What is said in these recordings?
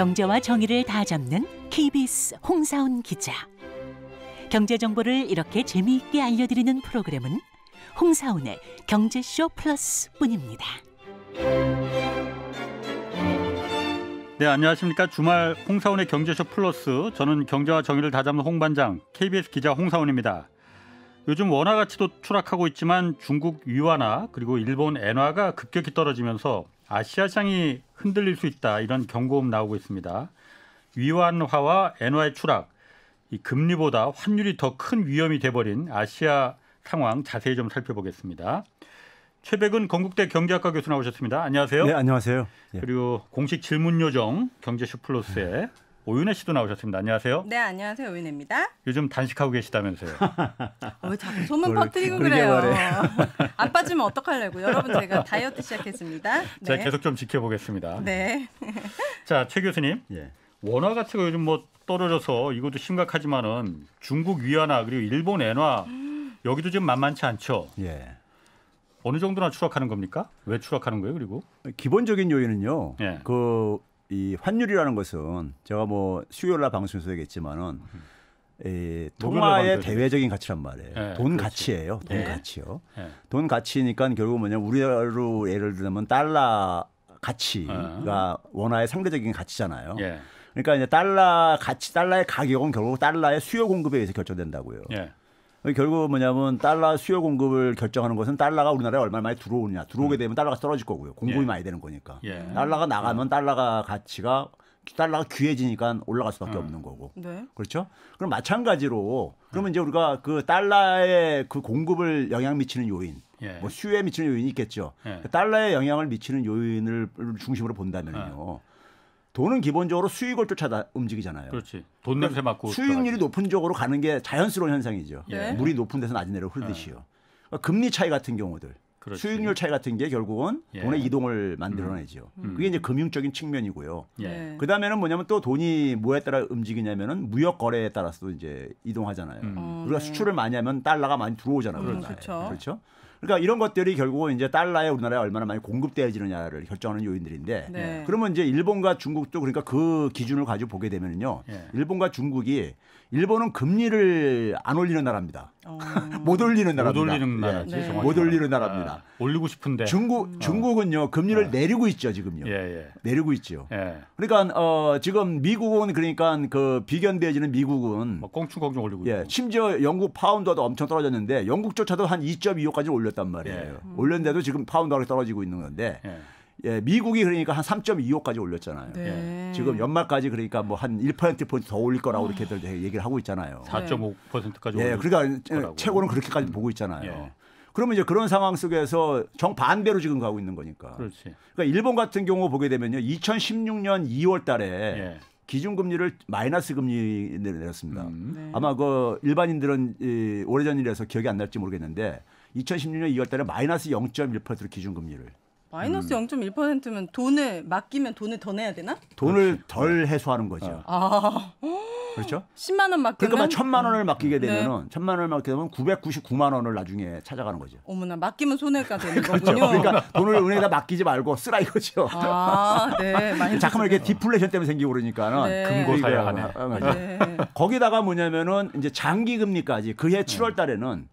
경제와 정의를 다 잡는 KBS 홍사훈 기자. 경제 정보를 이렇게 재미있게 알려드리는 프로그램은 홍사훈의 경제쇼 플러스뿐입니다. 네, 안녕하십니까. 주말 홍사훈의 경제쇼 플러스. 저는 경제와 정의를 다 잡는 홍반장 KBS 기자 홍사훈입니다. 요즘 원화 가치도 추락하고 있지만 중국 위화 그리고 일본 엔화가 급격히 떨어지면서 아시아장이 흔들릴 수 있다 이런 경고음 나오고 있습니다. 위안화와 엔화의 추락, 이 금리보다 환율이 더 큰 위험이 돼버린 아시아 상황 자세히 좀 살펴보겠습니다. 최백은 건국대 경제학과 교수 나오셨습니다. 안녕하세요. 네, 안녕하세요. 예. 그리고 공식 질문 요정 경제슈 플러스의 네. 오윤혜 씨도 나오셨습니다. 안녕하세요. 네, 안녕하세요. 오윤혜입니다. 요즘 단식하고 계시다면서요. 왜 어, 자꾸 소문 퍼뜨리고 그래요. 안 빠지면 어떡하려고. 여러분 제가 다이어트 시작했습니다. 네. 제가 계속 좀 지켜보겠습니다. 네. 자, 최 교수님. 예. 원화 가치가 요즘 뭐 떨어져서 이것도 심각하지만은 중국 위안화 그리고 일본 엔화 음. 여기도 지금 만만치 않죠. 예. 어느 정도나 추락하는 겁니까? 왜 추락하는 거예요? 그리고 기본적인 요인은요. 예. 그이 환율이라는 것은 제가 뭐 수요일 날 방송에서 얘기했지만은 에, 통화의 대외적인 가치란 말이에요. 네, 돈 그렇지. 가치예요. 돈 네. 가치요. 네. 돈 가치니까 결국 뭐냐 우리로 예를 들면 달러 가치가 어. 원화의 상대적인 가치잖아요. 그러니까 이제 달러 가치, 달러의 가격은 결국 달러의 수요 공급에 의해서 결정된다고요. 결국 뭐냐면 달러 수요 공급을 결정하는 것은 달러가 우리나라에 얼마 많이 들어오느냐 들어오게 음. 되면 달러가 떨어질 거고요 공급이 예. 많이 되는 거니까 예. 달러가 예. 나가면 달러가 가치가 달러가 귀해지니까 올라갈 수밖에 음. 없는 거고 네. 그렇죠 그럼 마찬가지로 그러면 음. 이제 우리가 그 달러의 그 공급을 영향 미치는 요인 예. 뭐 수요에 미치는 요인이 있겠죠 예. 그 달러에 영향을 미치는 요인을 중심으로 본다면요. 어. 돈은 기본적으로 수익을 쫓아 다 움직이잖아요. 그렇지. 돈 냄새 그러니까 맡고 수익률이 높은 쪽으로 가는 게 자연스러운 현상이죠. 예. 네. 물이 높은 데서 낮은 데로 흐르듯이요. 예. 금리 차이 같은 경우들, 그렇지. 수익률 차이 같은 게 결국은 예. 돈의 이동을 만들어내죠 음. 음. 그게 이제 금융적인 측면이고요. 예. 네. 그 다음에는 뭐냐면 또 돈이 뭐에 따라 움직이냐면은 무역 거래에 따라서도 이제 이동하잖아요. 음. 어, 우리가 네. 수출을 많이 하면 달러가 많이 들어오잖아요. 음, 그렇죠. 그렇죠. 그러니까 이런 것들이 결국은 이제 달러에 우리나라에 얼마나 많이 공급되어지느냐를 결정하는 요인들인데 네. 그러면 이제 일본과 중국도 그러니까 그 기준을 가지고 보게 되면요. 은 예. 일본과 중국이 일본은 금리를 안 올리는 나라입니다. 어... 못 올리는 나라입니다. 못 올리는 예, 나라. 네. 네. 못 올리는 나라입니다. 네. 올리고 싶은데 중국 음. 중국은요 금리를 네. 내리고 있죠 지금요. 예, 예. 내리고 있죠. 예. 그러니까 어, 지금 미국은 그러니까 그 비견되어지는 미국은 꽁충꽁충 뭐 올리고 예. 있고. 심지어 영국 파운드도 엄청 떨어졌는데 영국조차도 한 2.25까지 올렸단 말이에요. 음. 올렸는데도 지금 파운드가 떨어지고 있는 건데. 예. 예, 미국이 그러니까 한 3.25까지 올렸잖아요. 네. 예. 지금 연말까지 그러니까 뭐 한 1%포인트 더 올릴 거라고 이렇게들 아. 얘기를 하고 있잖아요. 4.5%까지 네. 예, 그러니까 예, 거라고. 최고는 그렇게까지 음. 보고 있잖아요. 예. 그러면 이제 그런 상황 속에서 정반대로 지금 가고 있는 거니까. 그렇지. 그러니까 일본 같은 경우 보게 되면요. 2016년 2월 달에 기준금리를 마이너스 금리 내렸습니다. 음. 네. 아마 그 일반인들은 이 오래전 일이라서 기억이 안 날지 모르겠는데 2016년 2월 달에 마이너스 0.1%로 기준금리를 마이너스 음. 0.1%면 돈을 맡기면 돈을 더 내야 되나? 돈을 덜 해소하는 거죠. 어. 아. 그렇죠? 10만 원 맡기면 그러니까 1 0 0 0만 원을 맡기게 음. 네. 되면은 네. 0만 원을 맡게 되면 999만 원을 나중에 찾아가는 거죠. 어머나 맡기면 손해가 되는 그렇죠. 거군요. 그러니까 돈을 은행에다 맡기지 말고 쓰라 이거죠. 아, 네. 잠깐만 이게 디플레이션 때문에 생기고 그러니까는 네. 금고 사야 하네. 어, 어. 네. 거기다가 뭐냐면은 이제 장기 금리까지 그해 7월 음. 달에는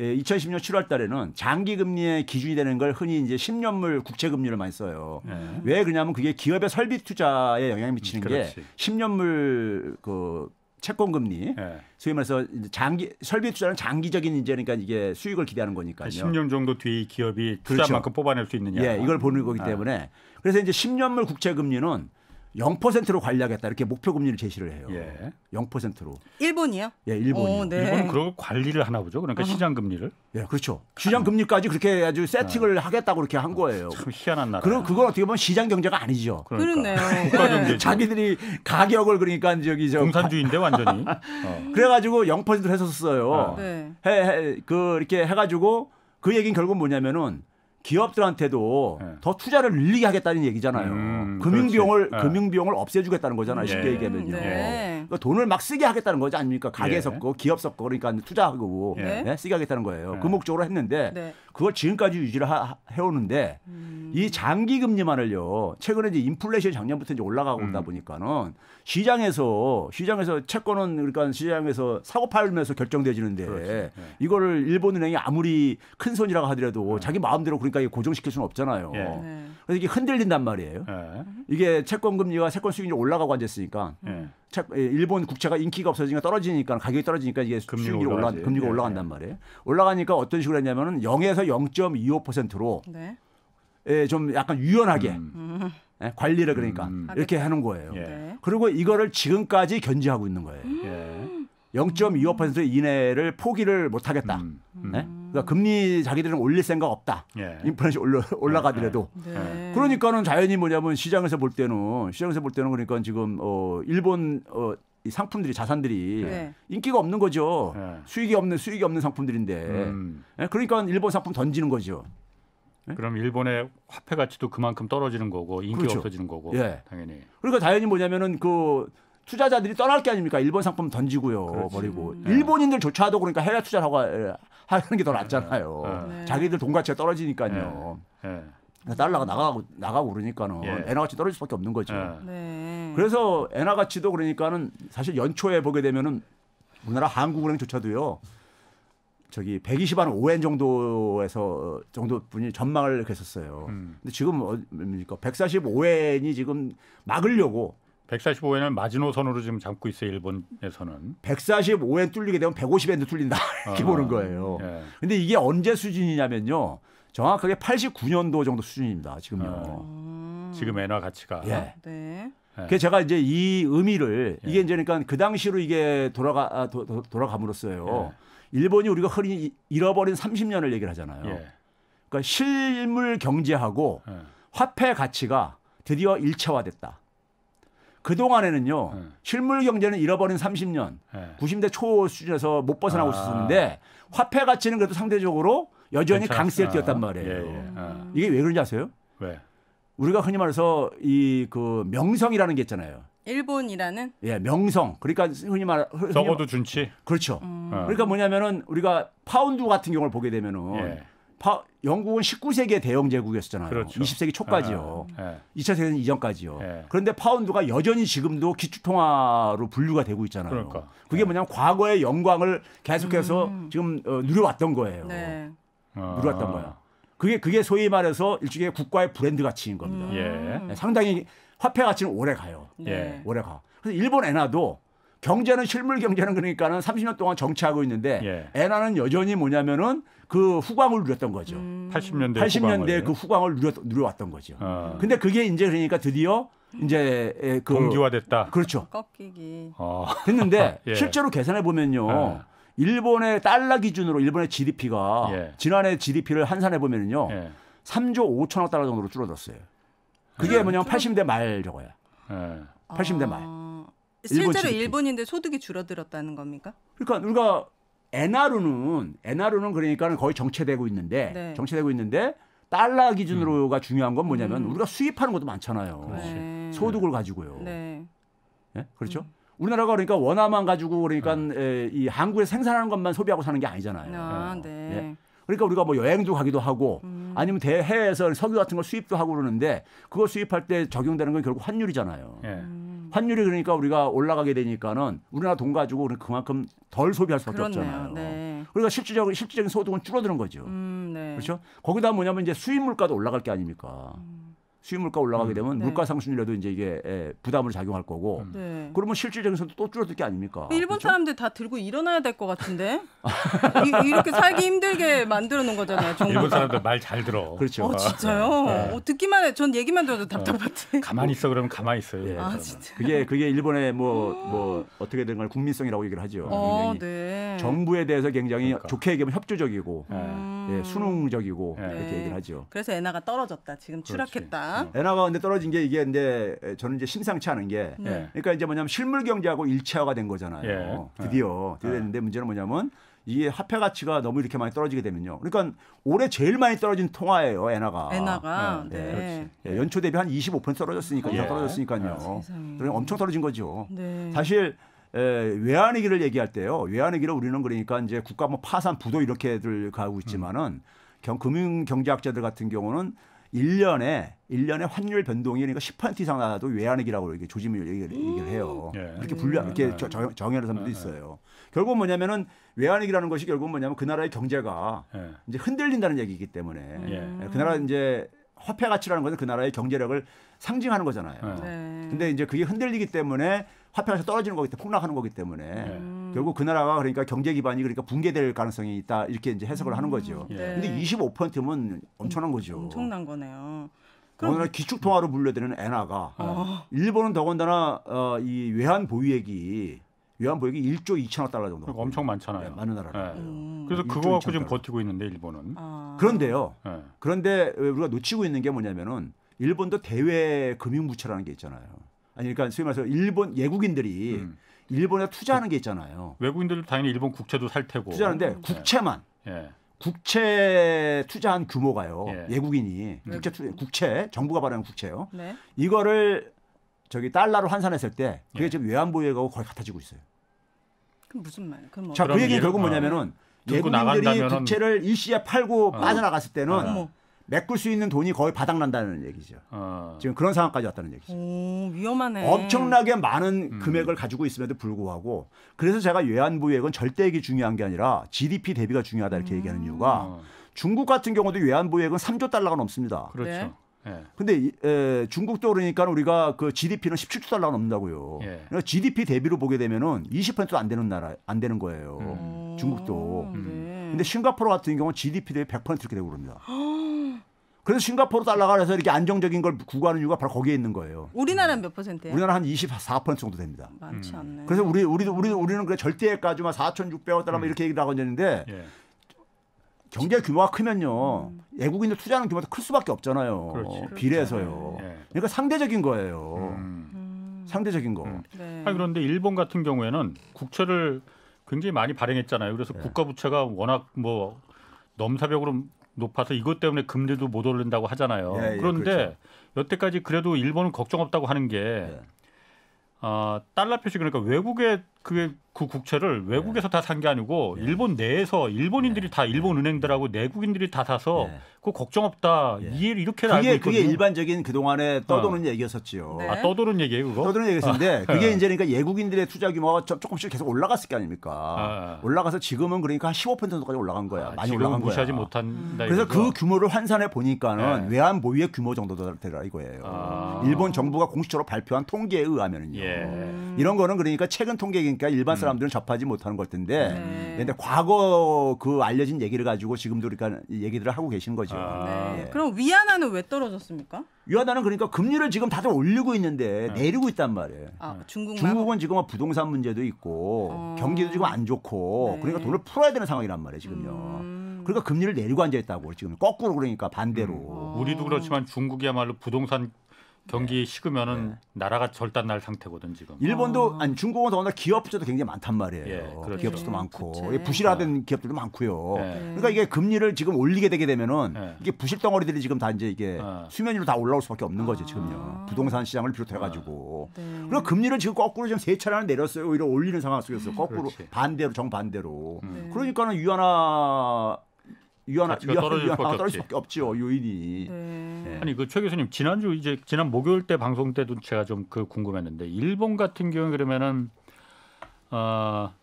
예, 2010년 7월 달에는 장기 금리의 기준이 되는 걸 흔히 이제 10년물 국채 금리를 많이 써요. 네. 왜 그러냐면 그게 기업의 설비 투자에 영향을 미치는 그렇지. 게 10년물 그 채권 금리 네. 소위 말해서 장기 설비 투자는 장기적인 이제 그러니까 이게 수익을 기대하는 거니까요. 10년 그러니까 정도 뒤 기업이 그렇죠. 투자만큼 그렇죠. 뽑아낼 수 있느냐. 예, 이걸 보는 거기 네. 때문에 아. 그래서 이제 10년물 국채 금리는 0%로 관리하겠다 이렇게 목표 금리를 제시를 해요. 예. 0%로. 일본이요? 예, 일본이요. 오, 네. 일본은 그걸 관리를 하나 보죠. 그러니까 어. 시장 금리를. 예, 그렇죠. 시장 금리까지 그렇게 아주 세팅을 어. 하겠다고 그렇게 한 거예요. 참 희한한 나라. 그럼 그건 어떻게 보면 시장 경제가 아니죠. 그러니까. 그렇네요. 국가 경제. 자기들이 가격을 그러니까 저기 저 공산주의인데 완전히. 어. 그래가지고 0%로 했었어요. 아. 네. 해, 해, 그 이렇게 해가지고 그 얘기는 결국 뭐냐면은 기업들한테도 네. 더 투자를 늘리게 하겠다는 얘기잖아요. 음, 음 금융비용을 그 금융비용을 없애주겠다는 거잖아요. 쉽게 예. 얘기하면요. 네. 그러니까 돈을 막 쓰게 하겠다는 거지 않습니까? 가게 예. 섞고 기업 섞고 그러니까 투자하고 예. 네? 쓰게 하겠다는 거예요. 그 목적으로 했는데 네. 그걸 지금까지 유지를 하, 해오는데 음. 이 장기 금리만을요. 최근에 이제 인플레이션 작년부터 이제 올라가고 있다 음. 보니까는 시장에서 시장에서 채권은 그러니까 시장에서 사고 팔면서 결정되지는데 이거를 일본은행이 아무리 큰 손이라고 하더라도 자기 마음대로 그렇게 그러니까 이게 고정시킬 수는 없잖아요. 예. 네. 그래서 이게 흔들린단 말이에요. 예. 이게 채권 금리와 채권 수익률이 올라가고 앉았으니까 예. 채, 예, 일본 국채가 인기가 없어지니까 떨어지니까 가격이 떨어지니까 이게 금익이 올라 금리가 예. 올라간단 예. 말이에요. 올라가니까 어떤 식으로 했냐면은 0에서 0.25%로 네. 예, 좀 약간 유연하게 음. 예, 관리를 그러니까 음. 아, 그 이렇게 하는 거예요. 네. 그리고 이거를 지금까지 견제하고 있는 거예요. 음. 0.25% 이내를 포기를 못 하겠다. 음. 음. 네? 음. 그러니까 금리 자기들은 올릴 생각 없다. 예. 인플레이션 올라, 올라가더라도. 예. 예. 예. 네. 그러니까는 자연히 뭐냐면 시장에서 볼 때는 시장에서 볼 때는 그러니까 지금 어 일본 어이 상품들이 자산들이 네. 인기가 없는 거죠. 수익이 없는 수익이 없는 상품들인데. 음. 그러니까 일본 상품 던지는 거죠. 그럼 일본의 화폐 가치도 그만큼 떨어지는 거고 인기가 그렇죠. 없어지는 거고 예. 당연히. 그러니까 자연히 뭐냐면은 그 투자자들이 떠날 게 아닙니까? 일본 상품 던지고요. 그렇지. 버리고. 네. 일본인들조차도 그러니까 해외 투자라고 예, 하는 게 더 낫잖아요. 네. 네. 네. 자기들 돈 가치가 떨어지니까요. 네. 그러니까 달러가 나가고 나가고 그러니까는 예. 엔화 가치 떨어질 수밖에 없는 거죠. 그래서 엔화 가치도 그러니까는 사실 연초에 보게 되면은 우리나라 한국은행조차도요. 저기 120한 5엔 정도에서 정도 분이 전망을 했었어요. 음. 근데 지금 어, 뭡니까? 145엔이 지금 막으려고 145엔을 마지노선으로 지금 잡고 있어요 일본에서는. 145엔 뚫리게 되면 150엔도 뚫린다 이렇게 아, 보는 거예요. 예. 근데 이게 언제 수준이냐면요. 정확하게 89년도 정도 수준입니다. 지금요. 아, 음. 지금 엔화 가치가. 예. 네. 그 제가 이제 이 의미를 이게 예. 이제 그러니까 그 당시로 이게 돌아가 아, 도, 도, 돌아감으로써요. 예. 일본이 우리가 흔히 잃어버린 30년을 얘기를 하잖아요. 예. 그러니까 실물 경제하고 화폐 가치가 드디어 일체화됐다. 그동안에는요. 네. 실물 경제는 잃어버린 30년, 네. 90대 초 수준에서 못 벗어나고 아. 있었는데 화폐 가치는 그래도 상대적으로 여전히 강세를 띄었단 말이에요. 예, 예. 아. 이게 왜 그런지 아세요? 왜? 우리가 흔히 말해서 이 그 명성이라는 게 있잖아요. 일본이라는? 예, 명성. 그러니까 흔히 말 흔히 적어도 준치. 그렇죠. 음. 어. 그러니까 뭐냐면은 우리가 파운드 같은 경우를 보게 되면은 예. 파, 영국은 19세기의 대영 제국이었잖아요. 그렇죠. 20세기 초까지요. 아, 네. 2차 예. 세계 이전까지요. 네. 그런데 파운드가 여전히 지금도 기축통화로 분류가 되고 있잖아요. 그러니까. 그게 네. 뭐냐면 과거의 영광을 계속해서 음. 지금 어, 누려왔던 거예요. 네. 아. 누려왔던 아. 거야. 그게 그게 소위 말해서 일종의 국가의 브랜드 가치인 겁니다. 음. 예. 상당히 화폐 가치는 오래 가요. 네. 오래 가. 그래서 일본 엔화도 경제는 실물 경제는 그러니까는 30년 동안 정치하고 있는데 예. 엔화는 여전히 뭐냐면은 그 후광을 누렸던 거죠. 음. 80년대 80년대 그 후광을 누려, 누려왔던 거죠. 아. 근데 그게 이제 그러니까 드디어 이제 그 공기화됐다. 그렇죠. 아, 꺾이기. 아. 됐는데 예. 실제로 계산해 보면요. 아. 일본의 달러 기준으로 일본의 GDP가 예. 지난해 GDP를 한산해 보면요. 예. 3조 5천억 달러 정도로 줄어들었어요. 그게 예. 뭐냐면 80대 아, 말 저거야. 예. 80대 말. 아... 일본 실제로 GDP. 일본인들 소득이 줄어들었다는 겁니까? 그러니까 우리가 엔화로는 엔화로는 그러니까 거의 정체되고 있는데 네. 정체되고 있는데 달러 기준으로가 음. 중요한 건 뭐냐면 음. 우리가 수입하는 것도 많잖아요. 네. 소득을 가지고요. 네. 네? 그렇죠? 음. 우리나라가 그러니까 원화만 가지고 그러니까 네. 에, 이 한국에 생산하는 것만 소비하고 사는 게 아니잖아요. 아, 네. 예? 그러니까 우리가 뭐 여행도 가기도 하고 음. 아니면 대해에서 석유 같은 걸 수입도 하고 그러는데 그거 수입할 때 적용되는 건 결국 환율이잖아요. 예. 음. 환율이 그러니까 우리가 올라가게 되니까는 우리나라 돈 가지고 그만큼 덜 소비할 수밖에 그렇네요. 없잖아요. 네. 그러니까 실질적으 실질적인 소득은 줄어드는 거죠. 음, 네. 그렇죠? 거기다 뭐냐면 이제 수입 물가도 올라갈 게 아닙니까? 음. 수입 물가 올라가게 음. 되면 음. 네. 물가 상승률에도 이제 이게 예, 부담을 작용할 거고 음. 네. 그러면 실질적인 선도 또 줄어들 게 아닙니까? 일본 그렇죠? 사람들 다 들고 일어나야 될 것 같은데 이, 렇게 살기 힘들게 만들어 놓은 거잖아요. 정말. 일본 사람들 말 잘 들어. 그렇죠. 어, 진짜요? 네. 어, 네. 듣기만 해. 전 얘기만 들어도 네. 답답한데. 가만히 있어 그러면 가만히 있어요. 예, 아, 진짜. 그게 그게 일본의 뭐뭐 뭐, 뭐 어. 어떻게 된걸 국민성이라고 얘기를 하죠. 어, 네. 정부에 대해서 굉장히 그러니까. 좋게 얘기하면 협조적이고 네. 예, 수능적이고 음. 이렇게 얘기를 하죠. 그래서 엔화가 떨어졌다. 지금 추락했다. 그렇지. 엔화가 네. 근데 떨어진 게 이게 이제 저는 이제 심상치 않은 게 네. 예. 그러니까 이제 뭐냐면 실물 경제하고 일체화가 된 거잖아요. 예. 드디어 예. 드디 예. 됐는데 예. 문제는 뭐냐면 이게 화폐 가치가 너무 이렇게 많이 떨어지게 되면요. 그러니까 올해 제일 많이 떨어진 통화예요, 엔화가. 엔화가. 네. 네. 네. 연초 대비 한 25% 떨어졌으니까 예. 떨어졌으니까요. 그 엄청 떨어진 거죠. 네. 사실 에, 외환위기를 얘기할 때요. 외환위기를 우리는 그러니까 이제 국가 뭐 파산, 부도 이렇게들 가고 있지만은 음. 경 금융 경제학자들 같은 경우는 1년에 1년에 환율 변동이 그러니까 10% 이상 나도 와 외환위기라고 이렇게 조짐을 얘기를, 얘기를 해요. 예. 이렇게 분류 이렇게 예. 정, 정의하는 사람도 예. 있어요. 결국 뭐냐면은 외환위기라는 것이 결국 뭐냐면 그 나라의 경제가 예. 이제 흔들린다는 얘기이기 때문에 예. 예, 그 나라 이제 화폐 가치라는 것은 그 나라의 경제력을 상징하는 거잖아요. 예. 네. 근데 이제 그게 흔들리기 때문에 화폐가 떨어지는 거기 때문에 폭락하는 거기 때문에 음. 결국 그 나라가 그러니까 경제 기반이 그러니까 붕괴될 가능성이 있다 이렇게 이제 해석을 하는 음. 거죠. 예. 네. 근데 25%면 엄청난 거죠. 엄청난 거네요. 어느 날 기축통화로 분류되는 엔화가 어. 일본은 더군다나 어, 이 외환 보유액이 외환 보유액이 1조 2천억 달러 정도. 그러니까 엄청 많잖아요. 네, 많은 나라. 네. 예. 음. 그래서 그거 갖고 지금 버티고 있는데 일본은. 아. 그런데요. 네. 그런데 우리가 놓치고 있는 게 뭐냐면은 일본도 대외 금융 부채라는 게 있잖아요. 아니 그러니까 소위 말해서 일본 예국인들이 음. 일본에 투자하는 게 있잖아요. 외국인들도 당연히 일본 국채도 살 테고. 투자하는데 음. 국채만. 예. 국채 투자한 규모가요. 예. 국인이 음. 국채 투자 국채 정부가 발행한 국채요. 네. 이거를 저기 달러로 환산했을 때 그게 예. 지금 외환보유액하고 거의 같아지고 있어요. 그럼 무슨 말? 그럼 뭐. 자, 그 얘기 결국 뭐냐면은 어, 예. 외국인들이 나간다면은... 국채를 일시에 팔고 어. 빠져나갔을 때는 어. 메꿀 수 있는 돈이 거의 바닥난다는 얘기죠. 어. 지금 그런 상황까지 왔다는 얘기죠. 오, 위험하네. 엄청나게 많은 음. 금액을 음. 가지고 있음에도 불구하고 그래서 제가 외환보유액은 절대 액이 중요한 게 아니라 GDP 대비가 중요하다 이렇게 음. 얘기하는 이유가 어. 중국 같은 경우도 외환보유액은 3조 달러가 넘습니다. 그렇죠. 네. 예. 근데 에, 중국도 그러니까 우리가 그 GDP는 17달러 넘는다고요. 예. 그러니까 GDP 대비로 보게 되면은 20%도 안 되는 나라 안 되는 거예요. 음. 중국도. 음. 네. 근데 싱가포르 같은 경우는 GDP 대비 100% 이렇게 되고 그럽니다. 그래서 싱가포르 달러가 그래서 이렇게 안정적인 걸 구하는 이유가 바로 거기에 있는 거예요. 우리나라는 몇 퍼센트예요? 우리나라 한24% 정도 됩니다. 많지 음. 않네. 그래서 우리 우리 우리 는 그래 절대까지만 4,600원 달러만 음. 이렇게 얘기를 하고 있는데 예. 경제 규모가 크면요 음. 외국인들 투자하는 규모가 클 수밖에 없잖아요. 그렇지. 그렇죠. 비례해서요. 네. 그러니까 상대적인 거예요. 음. 상대적인 거. 음. 네. 아니, 그런데 일본 같은 경우에는 국채를 굉장히 많이 발행했잖아요. 그래서 네. 국가 부채가 워낙 뭐 넘사벽으로 높아서 이것 때문에 금리도 못 오른다고 하잖아요. 예, 예, 그런데 그렇죠. 여태까지 그래도 일본은 걱정 없다고 하는 게 예. 어, 달러 표시 그러니까 외국에 그게 그 국채를 외국에서 네. 다산 게 아니고 네. 일본 내에서 일본인들이 네. 다 일본 은행들하고 내국인들이 다 사서 그 걱정 없다 네. 이해를 이렇게 그게, 알고 있거든요. 그게 일반적인 그 동안에 떠도는 어. 얘기였었지요. 네. 아 떠도는 얘기예요 그거? 떠도는 얘기였는데 아. 어. 그게 어. 이제 그러니까 외국인들의 투자 규모가 조금씩 계속 올라갔을 게 아닙니까? 아. 올라가서 지금은 그러니까 한15% 정도까지 올라간 거야. 아, 많이 올라간 무시하지 거야. 무시하지 못한 음. 그래서 그 규모를 환산해 보니까는 외환 보유의 규모 정도 되라 이거예요. 아. 일본 정부가 공식적으로 발표한 통계에 의하면요. 예. 음. 이런 거는 그러니까 최근 통계 그러니까 일반 음. 사람들은 음. 접하지 못하는 걸 텐데 네. 근데 과거 그 알려진 얘기를 가지고 지금도 그러니까 얘기들을 하고 계신 거죠. 아. 네. 예. 그럼 위안화는 왜 떨어졌습니까? 위안화는 그러니까 금리를 지금 다들 올리고 있는데 네. 내리고 있단 말이에요. 아, 네. 중국 중국은 지금 뭐 부동산 문제도 있고 어. 경기도 지금 안 좋고 네. 그러니까 돈을 풀어야 되는 상황이란 말이에요 지금요. 음. 그러니까 금리를 내리고 앉아 있다고 지금 거꾸로 그러니까 반대로. 음. 우리도 그렇지만 중국이야말로 부동산 경기 네. 식으면은 네. 나라가 절단날 상태거든 지금. 일본도 아. 아니 중국은 더군다나 기업 부채도 굉장히 많단 말이에요. 예, 그렇죠. 기업 부채도 많고 네, 부채. 부실화된 기업들도 많고요. 예. 그러니까 이게 금리를 지금 올리게 되게 되면은 예. 이게 부실 덩어리들이 지금 다 이제 이게 수면 위로 다 올라올 수밖에 없는 거죠 아. 지금요. 아. 부동산 시장을 비롯해 가지고. 네. 그리고 금리를 지금 거꾸로 지금 세 차례나 내렸어요. 오히려 올리는 상황 속에서 거꾸로 그렇지. 반대로 정 반대로. 음. 그러니까는 유한화 유한 가치가 유 떨어질, 수밖에, 없지요 인이 네. 네. 아니 그 최 교수님 지난주 이제 지난 목요일 때 방송 때도 제가 좀 그 궁금했는데 일본 같은 경우 그러면은 아 어,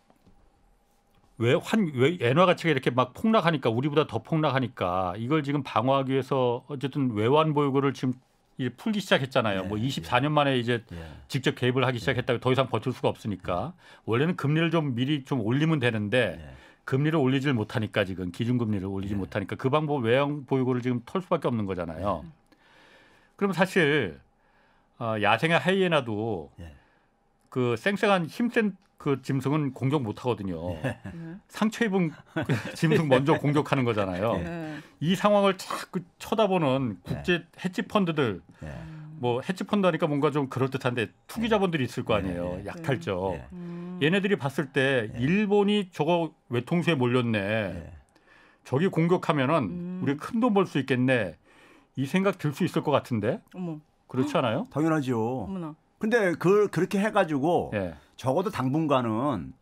왜, 환, 왜 엔화 가치가 이렇게 막 폭락하니까 우리보다 더 폭락하니까 이걸 지금 방어하기 위해서 어쨌든 외환 보유고를 지금 이제 풀기 시작했잖아요. 예, 뭐 24년 예. 만에 이제 예. 직접 개입을 하기 시작했다고 더 이상 버틸 수가 없으니까 원래는 금리를 좀 미리 좀 올리면 되는데 금리를 올리질 못하니까 지금 기준금리를 올리지 네. 못하니까 그 방법 외형 보유고를 지금 털 수밖에 없는 거잖아요. 네. 그럼 사실 어, 야생의 하이에나도 네. 그 쌩쌩한 힘센 그 짐승은 공격 못 하거든요. 예. 네. 상처 입은 그 짐승 먼저 공격하는 거잖아요. 예. 네. 이 상황을 자꾸 그 쳐다보는 국제 헤지 펀드들 뭐 해치 펀드니까 뭔가 좀 그럴 듯한데 투기 자본들이 있을 거 아니에요. 네, 네. 약탈죠. 음. 네. 음. 얘네들이 봤을 때 일본이 저거 외통수에 몰렸네. 저기 공격하면은 음. 우리 큰 돈 벌 수 있겠네. 이 생각 들 수 있을 것 같은데. 어머. 그렇지 않아요? 당연하죠. 어머나. 근데 그 그렇게 해가지고 예. 적어도 당분간은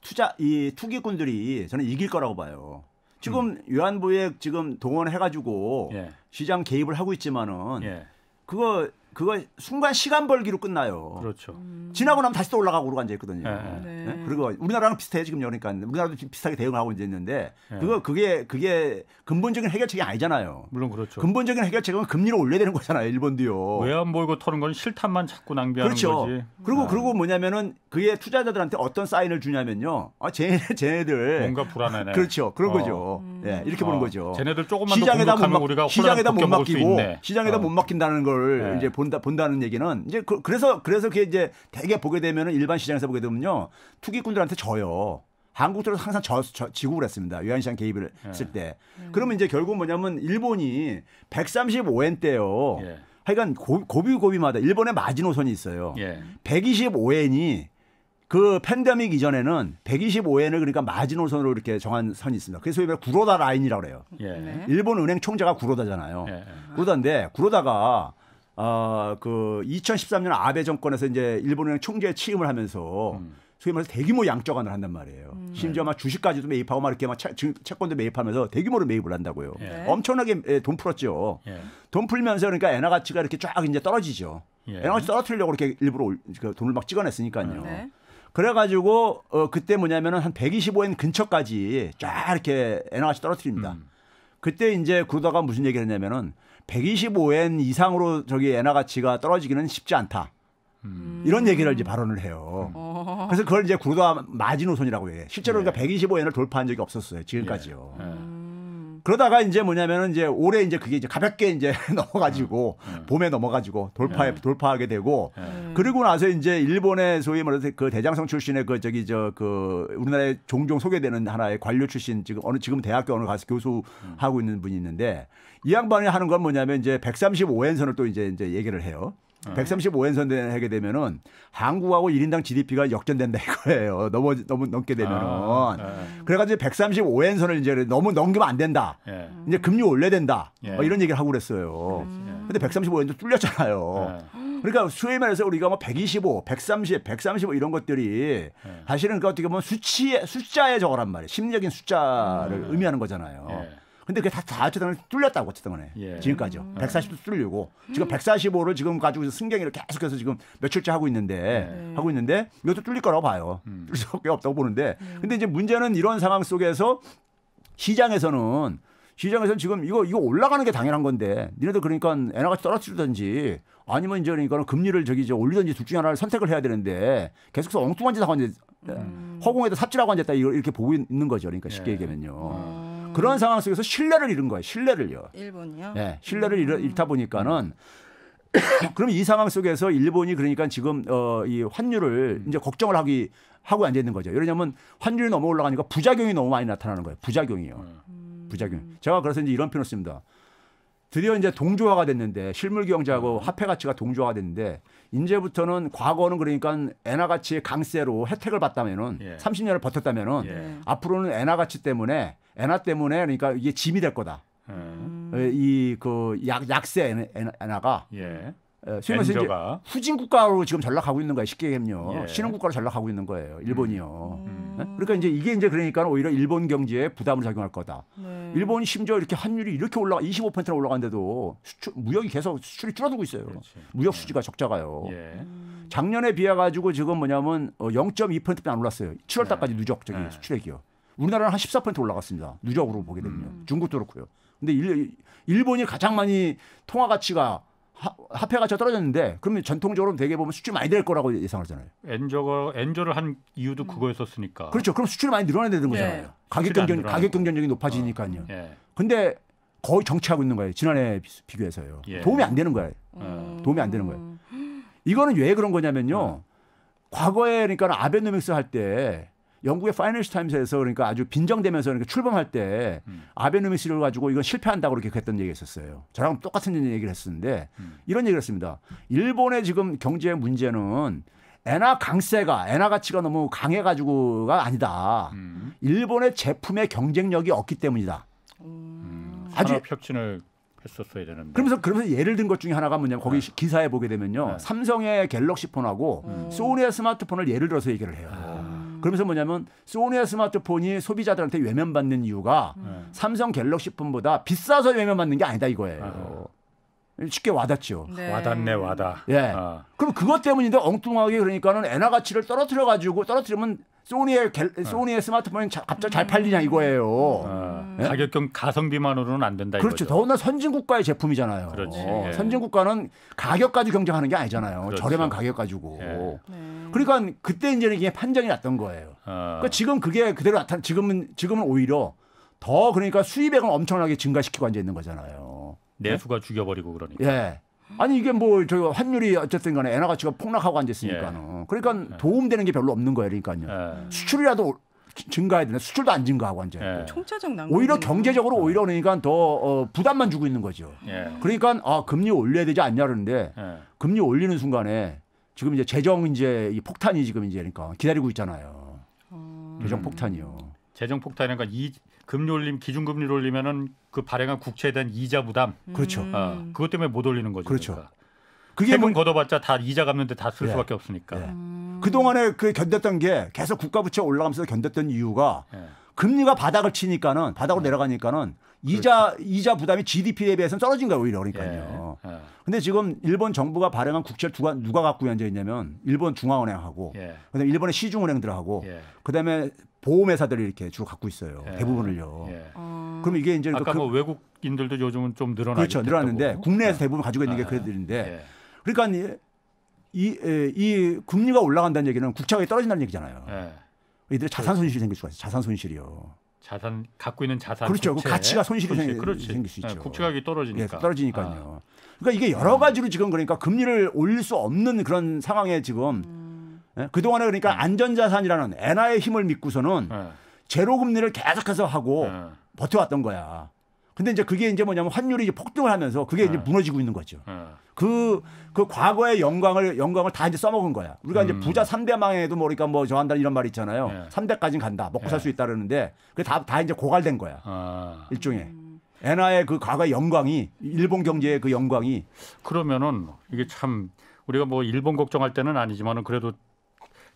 투자 이 투기꾼들이 저는 이길 거라고 봐요. 지금 음. 외환부에 지금 동원해가지고 예. 시장 개입을 하고 있지만은 예. 그거 그건 순간 시간 벌기로 끝나요. 그렇죠. 음. 지나고 나면 다시 또 올라가고 오르간져 있거든요. 네. 네. 네. 그리고 우리나라랑 비슷해요 지금 그러니까 우리나라도 비슷하게 대응하고 이제 있는데 네. 그거 그게 그게 근본적인 해결책이 아니잖아요. 물론 그렇죠. 근본적인 해결책은 금리를 올려야 되는 거잖아요. 일본도요. 왜 안 보이고 터는 건 실탄만 자꾸 낭비하는 그렇죠. 거지. 그리고 네. 그리고 뭐냐면은 그게 투자자들한테 어떤 사인을 주냐면요. 아 쟤네 쟤네들 뭔가 불안하네. 그렇죠. 그런 어. 거죠. 음. 예, 이렇게 어. 보는 거죠. 쟤네들 조금만 시장에다 못 막, 우리 시장에다 못 맡기고 시장에다 어. 못 맡긴다는 걸 네. 이제 본다 본다는 얘기는 이제 그, 래서 그래서 그게 이제 대개 보게 되면은 일반 시장에서 보게 되면요 투기꾼들한테 져요. 한국으로 항상 저, 저 지국을 했습니다. 유한시장 개입을 예. 했을 때. 음. 그러면 이제 결국 뭐냐면 일본이 135엔 때요. 예. 하여간 고, 비고비마다 일본의 마지노선이 있어요. 예. 125엔이 그 팬데믹 이전에는 125엔을 그러니까 마지노선으로 이렇게 정한 선이 있습니다. 그래서 소위 구로다 라인이라고 그래요. 예. 일본 은행 총재가 구로다잖아요. 예. 구로다인데 구로다가 어, 그 2013년 아베 정권에서 이제 일본은 총재 취임을 하면서 음. 소위 말해서 대규모 양적안을 한단 말이에요. 음. 심지어 막 네. 주식까지도 매입하고 막 이렇게 막 채, 채권도 매입하면서 대규모로 매입을 한다고요. 예. 네. 엄청나게 예, 돈 풀었죠. 예. 돈 풀면서 그러니까 엔화 가치가 이렇게 쫙 이제 떨어지죠. 예. 엔화 가치 떨어뜨리려고 이렇게 일부러 그 돈을 막 찍어냈으니까요. 네. 그래가지고 어, 그때 뭐냐면은 한 125엔 근처까지 쫙 이렇게 에화 가치 떨어뜨립니다. 음. 그때 이제 그러다가 무슨 얘기를 했냐면은 125엔 이상으로 저기 엔화 가치가 떨어지기는 쉽지 않다. 음. 이런 얘기를 이제 발언을 해요. 음. 그래서 그걸 이제 구도화 마지노선이라고 해. 실제로 예. 그러니까 125엔을 돌파한 적이 없었어요. 지금까지요. 예. 예. 음. 그러다가 이제 뭐냐면은 이제 올해 이제 그게 이제 가볍게 이제 넘어가지고 음. 예. 봄에 넘어가지고 돌파에 예. 돌파하게 되고 예. 그리고 나서 이제 일본의 소위 말해서 그 대장성 출신의 그 저기 저 그 우리나라에 종종 소개되는 하나의 관료 출신 지금 어느 지금 대학교 어느 가서 교수하고 있는 분이 있는데 이 양반이 하는 건 뭐냐면 이제 135엔선을 또 이제 이제 얘기를 해요. 135엔선 하게 되면은 한국하고 1인당 GDP가 역전된다 이거예요. 너무 너무 넘게 되면은. 아, 네. 그래가지고 135엔선을 이제 너무 넘기면 안 된다. 예. 이제 금리 올려야 된다. 예. 이런 얘기를 하고 그랬어요. 음. 근데 1 3 5엔도 뚫렸잖아요. 예. 그러니까 수요일 말해서 우리가 뭐 125, 130, 135 이런 것들이 예. 사실은 그니까 어떻게 보면 수치 숫자에 적어란 말이에요. 심리적인 숫자를 음. 의미하는 거잖아요. 예. 근데 그게 다 자치당을 뚫렸다고 어쨌든간에 예. 지금까지요. 음. 140도 뚫리고 음. 지금 145를 지금 가지고 승객이를 계속해서 지금 며칠째 하고 있는데 네. 하고 있는데 이것도 뚫릴 거라고 봐요. 음. 뚫릴 수밖에 없다고 보는데 음. 근데 이제 문제는 이런 상황 속에서 시장에서는 시장에서는 지금 이거 이거 올라가는 게 당연한 건데 니네들 그러니까 엔화같이 떨어뜨리든지 아니면 이제 그러니까 금리를 저기 이제 올리든지 둘 중에 하나를 선택을 해야 되는데 계속해서 엉뚱한 짓 하고 이제 음. 허공에다 삽질하고 앉았다 이렇게 보고 있는 거죠. 그러니까 쉽게 예. 얘기하면요. 음. 그런 상황 속에서 신뢰를 잃은 거예요. 신뢰를요. 일본이요? 네, 신뢰를 잃, 잃다 보니까는 그럼 이 상황 속에서 일본이 그러니까 지금 어, 이 환율을 이제 걱정을 하기 하고 앉아 있는 거죠. 왜냐하면 환율이 너무 올라가니까 부작용이 너무 많이 나타나는 거예요. 부작용이요. 음. 부작용. 제가 그래서 이제 이런 표현을 씁니다. 드디어 이제 동조화가 됐는데 실물 경제하고 음. 화폐 가치가 동조화가 됐는데 이제부터는 과거는 그러니까 엔화 가치의 강세로 혜택을 받다면은 예. 30년을 버텼다면은 예. 앞으로는 엔화 가치 때문에 엔화 때문에 그러니까 이게 짐이 될 거다. 음. 어, 이그 약세 엔화가 예. 어, 수행해서 후진 국가로 지금 전락하고 있는 거예요. 쉽게 얘기하면요. 예. 신흥 국가로 전락하고 있는 거예요. 일본이요. 음. 네? 그러니까 이제 이게 이제 그러니까 오히려 일본 경제에 부담을 작용할 거다. 네. 일본 심지어 이렇게 환율이 이렇게 올라가 25%나 퍼센올라가는데도 수출 무역이 계속 수출이 줄어들고 있어요. 그렇지. 무역 네. 수지가 네. 적자가요. 예. 작년에 비해 가지고 지금 뭐냐면 0.2%뿐 안 올랐어요. 7월 달까지 누적 적인 네. 수출액이요. 우리나라는 한 14% 올라갔습니다. 누적으로 보게 되면요. 음. 중국도 그렇고요. 근데 일, 일본이 가장 많이 통화 가치가 합해 가치가 떨어졌는데 그러면 전통적으로 되게 보면 수출 많이 될 거라고 예상하잖아요. 엔저가 엔저를 한 이유도 음. 그거였었으니까. 그렇죠. 그럼 수출이 많이 늘어나야 되는 네. 거잖아요. 네. 가격 경쟁 가격 경쟁력이 높아지니까요. 어. 예. 근데 거의 정체하고 있는 거예요. 지난해 비교해서요. 예. 도움이 안 되는 거예요. 어. 음. 도움이 안 되는 거예요. 이거는 왜 그런 거냐면요. 음. 과거에 그러니까 아베노믹스 할때 영국의 파이낸스 타임스에서 그러니까 아주 빈정대면서 그러니까 출범할 때 음. 아베노미스를 가지고 이건 실패한다고 그렇게 했던 얘기 했었어요. 저랑 똑같은 얘기를 했었는데 음. 이런 얘기를 했습니다. 일본의 지금 경제 의 문제는 엔화 강세가 엔화 가치가 너무 강해 가지고가 아니다. 음. 일본의 제품의 경쟁력이 없기 때문이다. 음. 아주 협진을 했었어야 되는데. 그러면서 그러면서 예를 든 것 중에 하나가 뭐냐면 거기 네. 기사에 보게 되면요. 네. 삼성의 갤럭시 폰하고 음. 소니의 스마트폰을 예를 들어서 얘기를 해요. 아. 그러면서 뭐냐면 소니의 스마트폰이 소비자들한테 외면받는 이유가 음. 삼성 갤럭시폰보다 비싸서 외면받는 게 아니다 이거예요. 쉽게 와닿죠. 네. 와닿네 와닿. 예. 어. 그럼 그것 때문인데 엉뚱하게 그러니까는 엔화 가치를 떨어뜨려 가지고 떨어뜨리면 소니의 갤, 아. 소니의 어. 스마트폰이 자, 갑자기 잘 팔리냐 이거예요. 어. 예? 가격형 가성비만으로는 안 된다. 그렇죠. 이거죠. 더구나 선진국가의 제품이잖아요. 그렇지. 어, 예. 선진국가는 가격 가지고 경쟁하는 게 아니잖아요. 그렇죠. 저렴한 가격 가지고. 예. 네. 그러니까 그때 이제는 이게 판정이 났던 거예요. 그러니까 지금 그게 그대로 나타 지금은 지금은 오히려 더 그러니까 수입액은 엄청나게 증가시키고 앉아 있는 거잖아요. 네? 내수가 죽여버리고 그러니까. 예. 아니 이게 뭐저 환율이 어쨌든 간에 엔화 가치가 폭락하고 앉았으니까는. 예. 그러니까 예. 도움되는 게 별로 없는 거예요. 니까요 예. 수출이라도 증가해야 되는 수출도 안 증가하고 이제 예. 총체적 낭 오히려 경제적으로 오히려 그러니까 더 어, 부담만 주고 있는 거죠. 예. 그러니까 아 금리 올려야 되지 않냐 그러는데 예. 금리 올리는 순간에 지금 이제 재정 이제 이 폭탄이 지금 이제 그러니까 기다리고 있잖아요. 음. 재정 폭탄이요. 재정 폭탄이니까 이 금리 올림 기준 금리 올리면은 그 발행한 국채에 대한 이자 부담. 그렇죠. 어, 그것 때문에 못 올리는 거죠. 그렇죠. 그러니까. 그게 세금 뭐... 걷어봤자 다 이자 갚는데 다쓸 예. 수밖에 없으니까. 예. 음. 그 동안에 그 견뎠던 게 계속 국가 부채 올라가면서 견뎠던 이유가 예. 금리가 바닥을 치니까는 바닥으로 내려가니까는 이자 그렇죠. 이자 부담이 GDP에 비해서는 떨어진 거예요 오히려 그러니까요. 예. 예. 근데 지금 일본 정부가 발행한 국채를 누가, 누가 갖고 앉아 있냐면 일본 중앙은행하고 예. 그다음에 일본의 시중은행들하고 그다음에 보험회사들이 이렇게 주로 갖고 있어요. 예. 대부분을요. 예. 어... 그럼 이게 이제 그러니까 아까 그 뭐 외국인들도 요즘은 좀 늘어나 그렇죠 늘어났는데 국내에서 예. 대부분 가지고 있는 게 아, 그들인데 예. 그러니까 이, 이, 예, 이, 금리가 올라간다는 얘기는 국채가 떨어진다는 얘기잖아요. 이들 자산 손실이 생길 수가 있어요. 자산 손실이요. 자산 갖고 있는 자산 그렇죠. 그 국 가치가 손실이 생, 생길 수 있죠. 네, 국채가격이 떨어지니까. 네, 떨어지니까요. 아. 그러니까 이게 여러 가지로 지금 그러니까 금리를 올릴 수 없는 그런 상황에 지금 음. 예? 그동안에 그러니까 네. 안전자산이라는 엔화의 힘을 믿고서는 네. 제로금리를 계속해서 하고 네. 버텨왔던 거야. 근데 이제 그게 이제 뭐냐면 환율이 이제 폭등을 하면서 그게 이제 무너지고 있는 거죠. 그, 그 과거의 영광을, 영광을 다 이제 써먹은 거야. 우리가 음. 이제 부자 3대 망에도 모르니까 뭐, 그러니까 뭐 저한다는 이런 말 있잖아요. 예. 3대까지 간다. 먹고 예. 살수 있다 그러는데 그게 다, 다 이제 고갈된 거야. 아. 일종의. 엔화의 그 과거의 영광이 일본 경제의 그 영광이 그러면은 이게 참 우리가 뭐 일본 걱정할 때는 아니지만은 그래도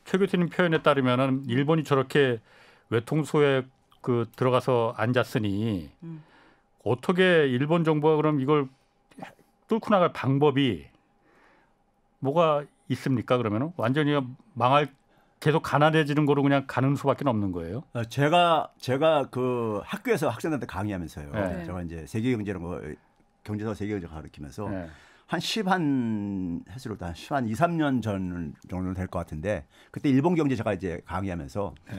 최교수님 표현에 따르면은 일본이 저렇게 외통소에 그 들어가서 앉았으니 음. 어떻게 일본 정부가 그럼 이걸 뚫고 나갈 방법이 뭐가 있습니까? 그러면은 완전히 망할 계속 가난해지는 거로 그냥 가는 수밖에 없는 거예요. 어, 제가 제가 그 학교에서 학생들한테 강의하면서요. 네. 제가 네. 이제 세계 경제라는 거 경제사 세계 경제 가르치면서 네. 한 10한 해수로도 한 10, 한 2, 3년 전정도될 것 같은데 그때 일본 경제 제가 이제 강의하면서 네.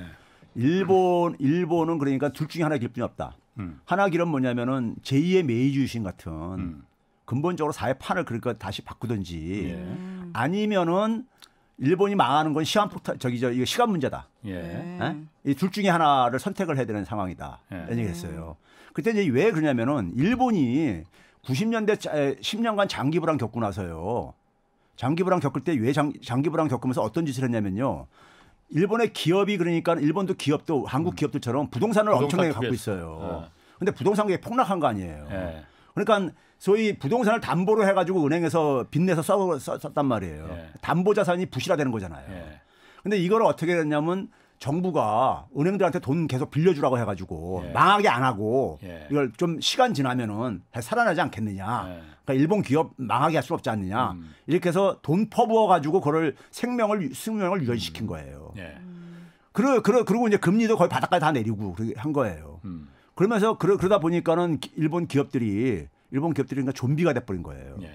일본 일본은 그러니까 둘 중에 하나 길뿐이 없다. 음. 하나 길은 뭐냐면은 제2의 메이주신 같은 음. 근본적으로 사회 판을 그러니까 다시 바꾸든지 예. 아니면은 일본이 망하는 건 시간 폭탄 저기 저 이거 시간 문제다. 예. 네. 예? 이 둘 중에 하나를 선택을 해야 되는 상황이다. 예. 얘기했어요. 그때 이제 왜 그러냐면은 일본이 90년대 10년간 장기불황 겪고 나서요. 장기불황 겪을 때 왜 장기불황 겪으면서 어떤 짓을 했냐면요. 일본의 기업이 그러니까 일본도 기업도 한국 음. 기업들처럼 부동산을 부동산 엄청나게 갖고 있어요. 네. 근데 부동산 게 폭락한 거 아니에요. 네. 그러니까 소위 부동산을 담보로 해가지고 은행에서 빚내서 써, 써, 썼단 말이에요. 네. 담보 자산이 부실화되는 거잖아요. 네. 근데 이걸 어떻게 했냐면 정부가 은행들한테 돈 계속 빌려주라고 해가지고 예. 망하게 안 하고 예. 이걸 좀 시간 지나면은 살아나지 않겠느냐. 예. 그러니까 일본 기업 망하게 할 수 없지 않느냐. 음. 이렇게 해서 돈 퍼부어 가지고 그걸 생명을 생명을 유연시킨 음. 거예요. 음. 그러 그러 그리고 이제 금리도 거의 바닥까지 다 내리고 한 거예요. 음. 그러면서 그러, 그러다 보니까는 일본 기업들이 일본 기업들이 그러니까 좀비가 돼버린 거예요. 예. 예.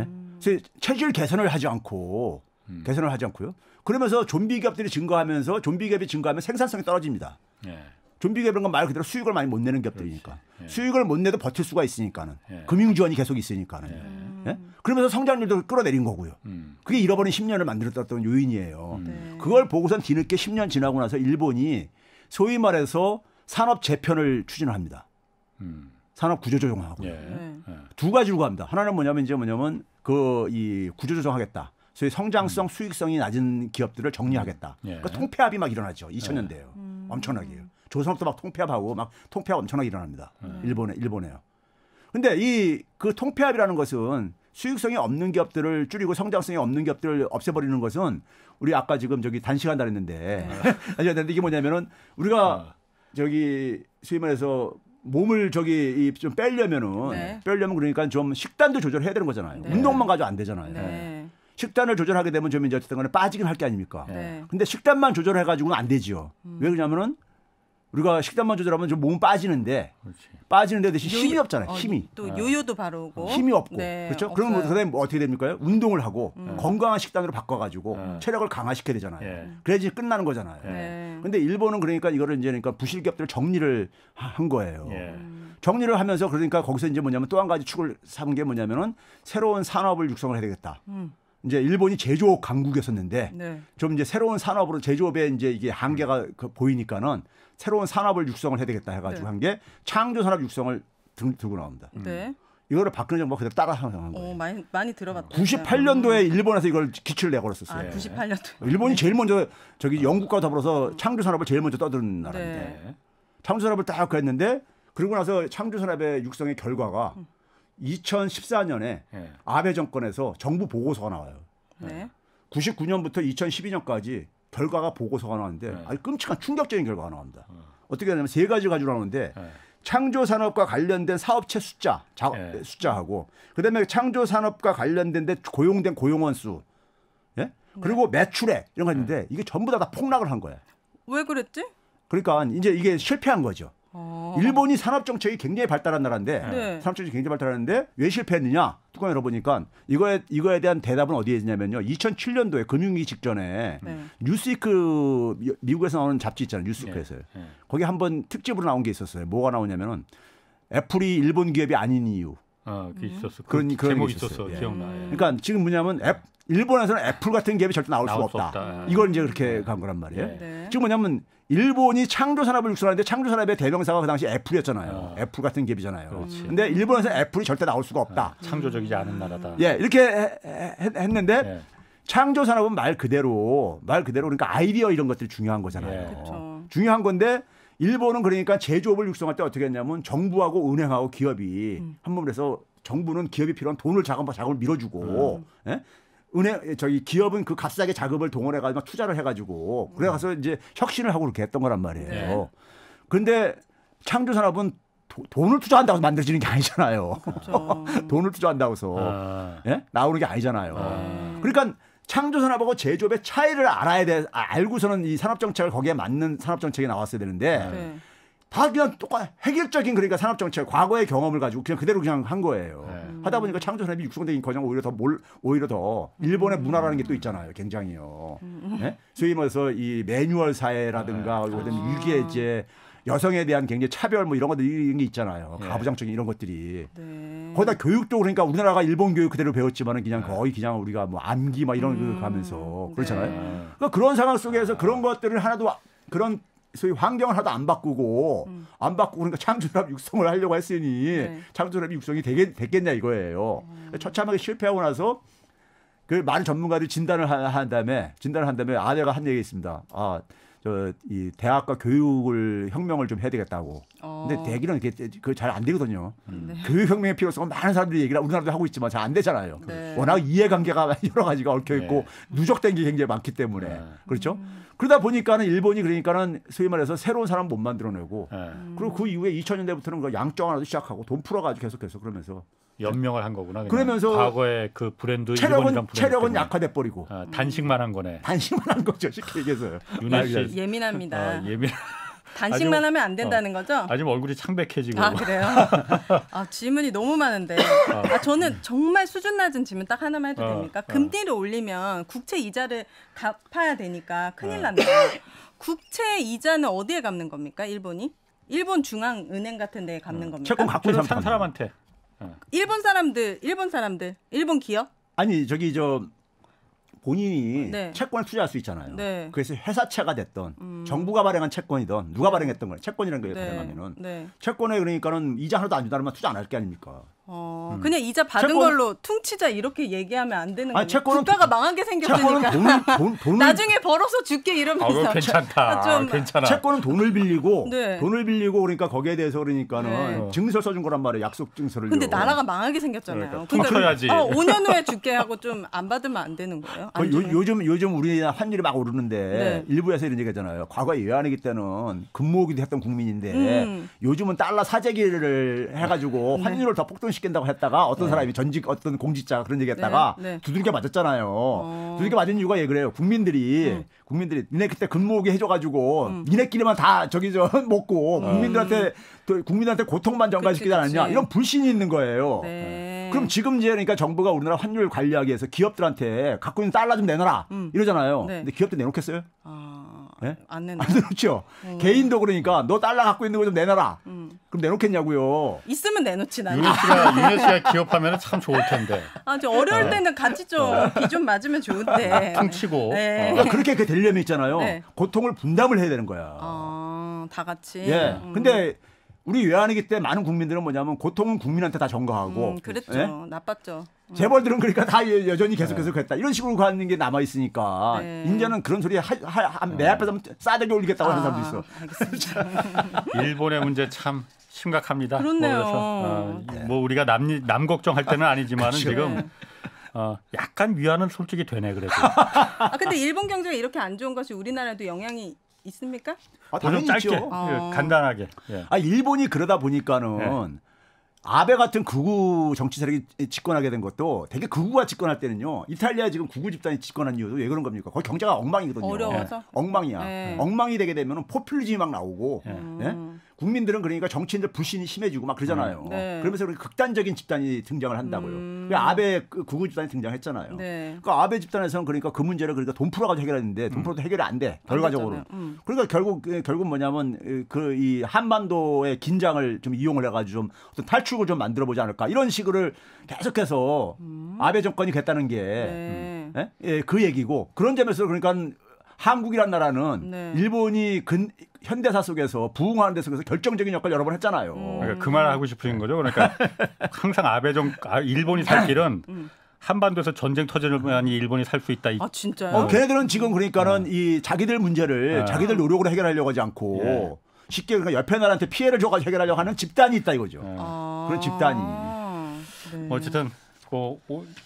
네? 그래서 체질 개선을 하지 않고 음. 개선을 하지 않고요. 그러면서 좀비 기업들이 증가하면서 좀비 기업이 증가하면 생산성이 떨어집니다. 예. 좀비 기업은 말 그대로 수익을 많이 못 내는 기업들이니까 예. 수익을 못 내도 버틸 수가 있으니까는 예. 금융 지원이 계속 있으니까는 예. 예. 그러면서 성장률도 끌어내린 거고요. 음. 그게 잃어버린 10년을 만들었던 요인이에요. 음. 네. 그걸 보고선 뒤늦게 10년 지나고 나서 일본이 소위 말해서 산업 재편을 추진을 합니다. 음. 산업 구조 조정하고 예. 네. 예. 두 가지로 갑니다. 하나는 뭐냐면 이제 뭐냐면 그 이 구조 조정하겠다. 소위 성장성, 음. 수익성이 낮은 기업들을 정리하겠다. 음. 예. 그러니까 통폐합이 막 일어나죠. 2000년대에요. 예. 음. 엄청나게요. 음. 조선업도 막 통폐합하고 막 통폐합 엄청나게 일어납니다. 음. 일본에 일본에요. 근데 이 그 통폐합이라는 것은 수익성이 없는 기업들을 줄이고 성장성이 없는 기업들을 없애버리는 것은 우리 아까 지금 저기 단시간 달했는데 아니야 근데 이게 뭐냐면은 우리가 어. 저기 수입 말해서 몸을 저기 좀 빼려면은 네. 빼려면 그러니까 좀 식단도 조절해야 되는 거잖아요. 네. 운동만 가지고 안 되잖아요. 네. 식단을 조절하게 되면 좀 이제 어쨌든 간에 빠지긴 할 게 아닙니까? 네. 네. 근데 식단만 조절해 가지고는 안 되지요. 음. 왜 그러냐면은 우리가 식단만 조절하면 좀 몸은 빠지는데 그렇지. 빠지는데 대신 힘이 없잖아요. 어, 힘이. 또 네. 요요도 바로 고 어, 힘이 없고. 네, 그렇죠? 없어요. 그러면 그다음에 뭐 어떻게 됩니까? 운동을 하고 음. 네. 건강한 식단으로 바꿔 가지고 음. 체력을 강화시켜야 되잖아요. 예. 그래야지 끝나는 거잖아요. 예. 근데 일본은 그러니까 이거를 이제 그러니까 부실기업들 을 정리를 한 거예요. 예. 음. 정리를 하면서 그러니까 거기서 이제 뭐냐면 또 한 가지 축을 삼은 게 뭐냐면은 새로운 산업을 육성을 해야 되겠다. 음. 이제 일본이 제조업 강국이었었는데 네. 좀 이제 새로운 산업으로 제조업에 이제 이게 한계가 그 보이니까는 새로운 산업을 육성을 해야 되겠다 해가지고 네. 한게 창조 산업 육성을 들, 고 나옵니다. 음. 네. 이거를 박근혜 정부가 그대로 따라하한 거예요. 어, 많이 많이 들어봤다. 98년도에 음. 일본에서 이걸 기출을 내걸었었어요. 아, 98년도. 일본이 제일 먼저 저기 아. 영국과 더불어서 창조 산업을 제일 먼저 떠드는 나라인데 네. 창조 산업을 딱 했는데 그러고 나서 창조 산업의 육성의 결과가 음. 2014년에 네. 예. 아베 정권에서 정부 보고서가 나와요. 네. 99년부터 2012년까지 결과가 보고서가 나왔는데 네. 아주 끔찍한 충격적인 결과가 나옵니다. 네. 어떻게 되냐면세 가지 가지고 나오는데 네. 창조 산업과 관련된 사업체 숫자, 자, 네. 숫자하고 그다음에 창조 산업과 관련된데 고용된 고용원 수, 예? 네. 그리고 매출액 이런 거 있는데 네. 이게 전부 다, 다 폭락을 한 거예요. 왜 그랬지? 그러니까 이제 이게 실패한 거죠. 어. 일본이 산업 정책이 굉장히 발달한 나라인데 네. 산업 정책이 굉장히 발달하는데 왜 실패했느냐? 뚜껑 열어보니까 이거에 이거에 대한 대답은 어디에 있냐면요. 2007년도에 금융위기 직전에 네. 뉴스위크 미국에서 나오는 잡지 있잖아요. 뉴스이크에서요. 네. 네. 거기 한번 특집으로 나온 게 있었어요. 뭐가 나오냐면은 애플이 일본 기업이 아닌 이유. 아, 그 있었어. 그 그런 그 제목 있었어. 예. 기억나. 예. 음. 그러니까 지금 뭐냐면 앱 일본에서는 애플 같은 기업이 절대 나올, 나올 수가 없다. 없다. 예. 이걸 이제 그렇게 네. 간 거란 말이에요. 네. 네. 지금 뭐냐면 일본이 창조 산업을 육성하는데 창조 산업의 대명사가 그 당시 애플이었잖아요. 아. 애플 같은 기업이잖아요. 그렇지. 근데 일본에서 애플이 절대 나올 수가 없다. 아, 창조적이지 않은 나라다. 예, 이렇게 해, 해, 했는데 예. 창조 산업은 말 그대로 말 그대로 그러니까 아이디어 이런 것들이 중요한 거잖아요. 중요한 건데 일본은 그러니까 제조업을 육성할 때 어떻게 했냐면 정부하고 은행하고 기업이 음. 한 몸을 해서 정부는 기업이 필요한 돈을 자금 자금을 밀어주고 음. 예? 은행 저기 기업은 그 값싸게 자금을 동원해 가지고 투자를 해 가지고 그래 음. 가서 이제 혁신을 하고 그렇게 했던 거란 말이에요. 네. 근데 창조 산업은 돈을 투자한다고 해서 만들어지는 게 아니잖아요. 그렇죠. 돈을 투자한다고서 해 아. 예? 나오는 게 아니잖아요. 아. 그러니까 창조산업하고 제조업의 차이를 알아야 돼 아, 알고서는 이 산업정책을 거기에 맞는 산업정책이 나왔어야 되는데 네. 네. 다 그냥 똑같 해결적인 그러니까 산업정책 과거의 경험을 가지고 그냥 그대로 그냥 한 거예요. 네. 음. 하다 보니까 창조산업이 육성된 과정 오히려 더 뭘 오히려 더 일본의 음. 문화라는 게 또 있잖아요. 굉장히요. 음. 네? 소위 말해서 이 매뉴얼 사회라든가 네. 아. 위계제 여성에 대한 굉장히 차별 뭐 이런 것들 이런 게 있잖아요. 예. 가부장적인 이런 것들이. 네. 거기다 교육도 그러니까 우리나라가 일본 교육 그대로 배웠지만은 그냥 네. 거의 그냥 우리가 뭐 암기 막 이런 그 음. 거 가면서 그렇잖아요. 네. 그러니까 그런 상황 속에서 그런 것들을 하나도 그런 소위 환경을 하나도안 바꾸고 음. 안 바꾸고 그러니까 창조랍 육성을 하려고 했으니 네. 창조랍 육성이 되겠, 됐겠냐 이거예요. 음. 처참하게 실패하고 나서 그 많은 전문가들이 진단을 한 다음에 진단을 한 다음에 아내가 한 얘기 있습니다. 아 저이 대학과 교육을 혁명을 좀 해야 되겠다고. 어. 근데 대기는 그게잘안 되거든요. 음. 네. 음. 교육 혁명의 필요성 많은 사람들이 얘기를 우리나라도 하고 있지만 잘 안 되잖아요. 네. 워낙 이해관계가 여러 가지가 얽혀 있고 네. 누적된 게 굉장히 많기 때문에 네. 그렇죠. 음. 그러다 보니까는 일본이 그러니까는 소위 말해서 새로운 사람 못 만들어내고 네. 그리고 그 이후에 2000년대부터는 그 양적 하나도 시작하고 돈 풀어가지고 계속해서 그러면서 네. 연명을 한 거구나. 그러면서 과거에 그 브랜드 체력은 체력은 약화돼 버리고 아, 단식만 한 거네. 단식만 한 거죠. 쉽게 얘기해서요. 윤혜 아, 예. 예민합니다. 아, 예민. 단식만 아주, 하면 안 된다는 어. 거죠? 아주 얼굴이 창백해지고. 아 그래요? 아 질문이 너무 많은데. 아. 아, 저는 정말 수준 낮은 질문 딱 하나만 해도 아, 됩니까? 금리를 올리면 국채 이자를 갚아야 되니까 큰일 난다. 국채 이자는 어디에 갚는 겁니까? 일본이? 일본 중앙은행 같은 데에 갚는 음. 겁니까? 채권 갖고 산 사람한테. 예. 일본 사람들, 일본 사람들, 일본 기업? 아니 저기 저 본인이 네. 채권 을 투자할 수 있잖아요. 네. 그래서 회사채가 됐던 음. 정부가 발행한 채권이던 누가 발행했던 거예요. 채권이라는 거에 네. 발행하면은 네. 채권에 그러니까는 이자 하나도 안 준다면 투자 안 할 게 아닙니까? 어, 음. 그냥 이자 받은 채권, 걸로 퉁치자 이렇게 얘기하면 안 되는 아, 거예요. 채권은, 국가가 망한 게 생겼으니까. 돈, 돈, 나중에 벌어서 줄게 이러면서. 아, 괜찮다. 아, 좀, 괜찮아. 채권은 돈을 빌리고 네. 돈을 빌리고 그러니까 거기에 대해서 그러니까는 네. 어. 증서 써준 거란 말이에요. 약속 증서를. 근데 나라가 망하게 생겼잖아요. 그러니까, 그러니까 퉁쳐야지. 어, 5년 후에 줄게 하고 좀 안 받으면 안 되는 거예요. 그 안 요, 요즘 요즘 우리나라 환율이 막 오르는데 네. 일부에서 이런 얘기하잖아요. 과거 외환위기 때는 근무으기도 했던 국민인데 음. 요즘은 달러 사재기를 해가지고 네. 환율을 더 폭등시 시킨다고 했다가 어떤 네. 사람이 전직 어떤 공직자가 그런 얘기했다가 네. 네. 두들겨 맞았잖아요. 어. 두들겨 맞은 이유가 예 그래요. 국민들이 음. 국민들이 니네 그때 근무하게 해줘가지고 음. 니네끼리만 다 저기 저 먹고 음. 국민들한테 국민한테 들 고통만 전가시키지 않았냐 이런 불신이 있는 거예요. 네. 네. 그럼 지금 이제 그러니까 정부가 우리나라 환율 관리하기 위해서 기업들한테 갖고 있는 달러 좀 내놔라 음. 이러잖아요. 근데 기업들 내놓겠어요? 아. 네? 안 낸다. 안 내놓죠. 음. 개인도 그러니까 너 달러 갖고 있는 거 좀 내놔라. 음. 그럼 내놓겠냐고요. 있으면 내놓지 나는. 윤혜 가 씨가 기업하면 참 좋을 텐데. 아, 저 어려울 네. 때는 같이 좀 비좀 네. 맞으면 좋은데. 아, 퉁치고. 네. 아, 그러니까 그렇게 그 되려면 있잖아요. 네. 고통을 분담을 해야 되는 거야. 아, 다 같이. 예. 음. 근데 우리 외환위기 때 많은 국민들은 뭐냐면 고통은 국민한테 다 전가하고. 음, 그랬죠. 예? 나빴죠. 음. 재벌들은 그러니까 다 여전히 네. 계속 해서그랬다 이런 식으로 가는 게 남아 있으니까 네. 이제는 그런 소리 하, 하, 하, 내 앞에서 싸대기 올리겠다고 아, 하는 사람도 있어. 알겠습니다. 일본의 문제 참 심각합니다. 그렇네요. 뭐, 어, 네. 뭐 우리가 남, 남 걱정할 때는 아, 아니지만 은 그렇죠. 지금 네. 어, 약간 위안은 솔직히 되네 그래도. 아 근데 일본 경제가 이렇게 안 좋은 것이 우리나라에도 영향이 있습니까? 아, 당연히 짧죠 어... 예, 간단하게. 예. 아 일본이 그러다 보니까는 예. 아베 같은 극우 정치 세력이 집권하게 된 것도 되게 극우가 집권할 때는요. 이탈리아 지금 극우 집단이 집권한 이유도 왜 그런 겁니까? 거기 경제가 엉망이거든요. 어려워서? 예. 엉망이야. 예. 엉망이 되게 되면 은 포퓰리즘이 막 나오고. 음. 예. 음. 국민들은 그러니까 정치인들 불신이 심해지고 막 그러잖아요. 음. 네. 그러면서 그렇게 극단적인 집단이 등장을 한다고요. 음. 그 아베 그 구구 집단이 등장했잖아요. 네. 그러니까 아베 집단에서는 그러니까 그 문제를 그러니까 돈 풀어가지고 해결했는데 돈 음. 풀어도 해결이 안 돼. 결과적으로. 음. 그러니까 결국 예, 결국 뭐냐면 그이 그 한반도의 긴장을 좀 이용을 해가지고 좀 어떤 탈출구 좀 만들어 보지 않을까 이런 식으로 계속해서 음. 아베 정권이 됐다는 게. 네. 음. 예? 예, 그 얘기고 그런 점에서 그러니까 한국이란 나라는 네. 일본이 근, 현대사 속에서 부흥하는 데 속에서 결정적인 역할을 여러 번 했잖아요. 음. 그러니까 그 말을 하고 싶으신 거죠. 그러니까 항상 아베 정 아, 일본이 살 길은 음. 음. 한반도에서 전쟁 터지면이 일본이 살 수 있다. 아 진짜요? 어, 걔네들은 지금 그러니까는 네. 이 자기들 문제를 네. 자기들 노력으로 해결하려고 하지 않고 네. 쉽게 그러니까 옆에 나라한테 피해를 줘가지고 해결하려고 하는 집단이 있다 이거죠. 예. 아. 그런 집단이. 네. 뭐 어쨌든 그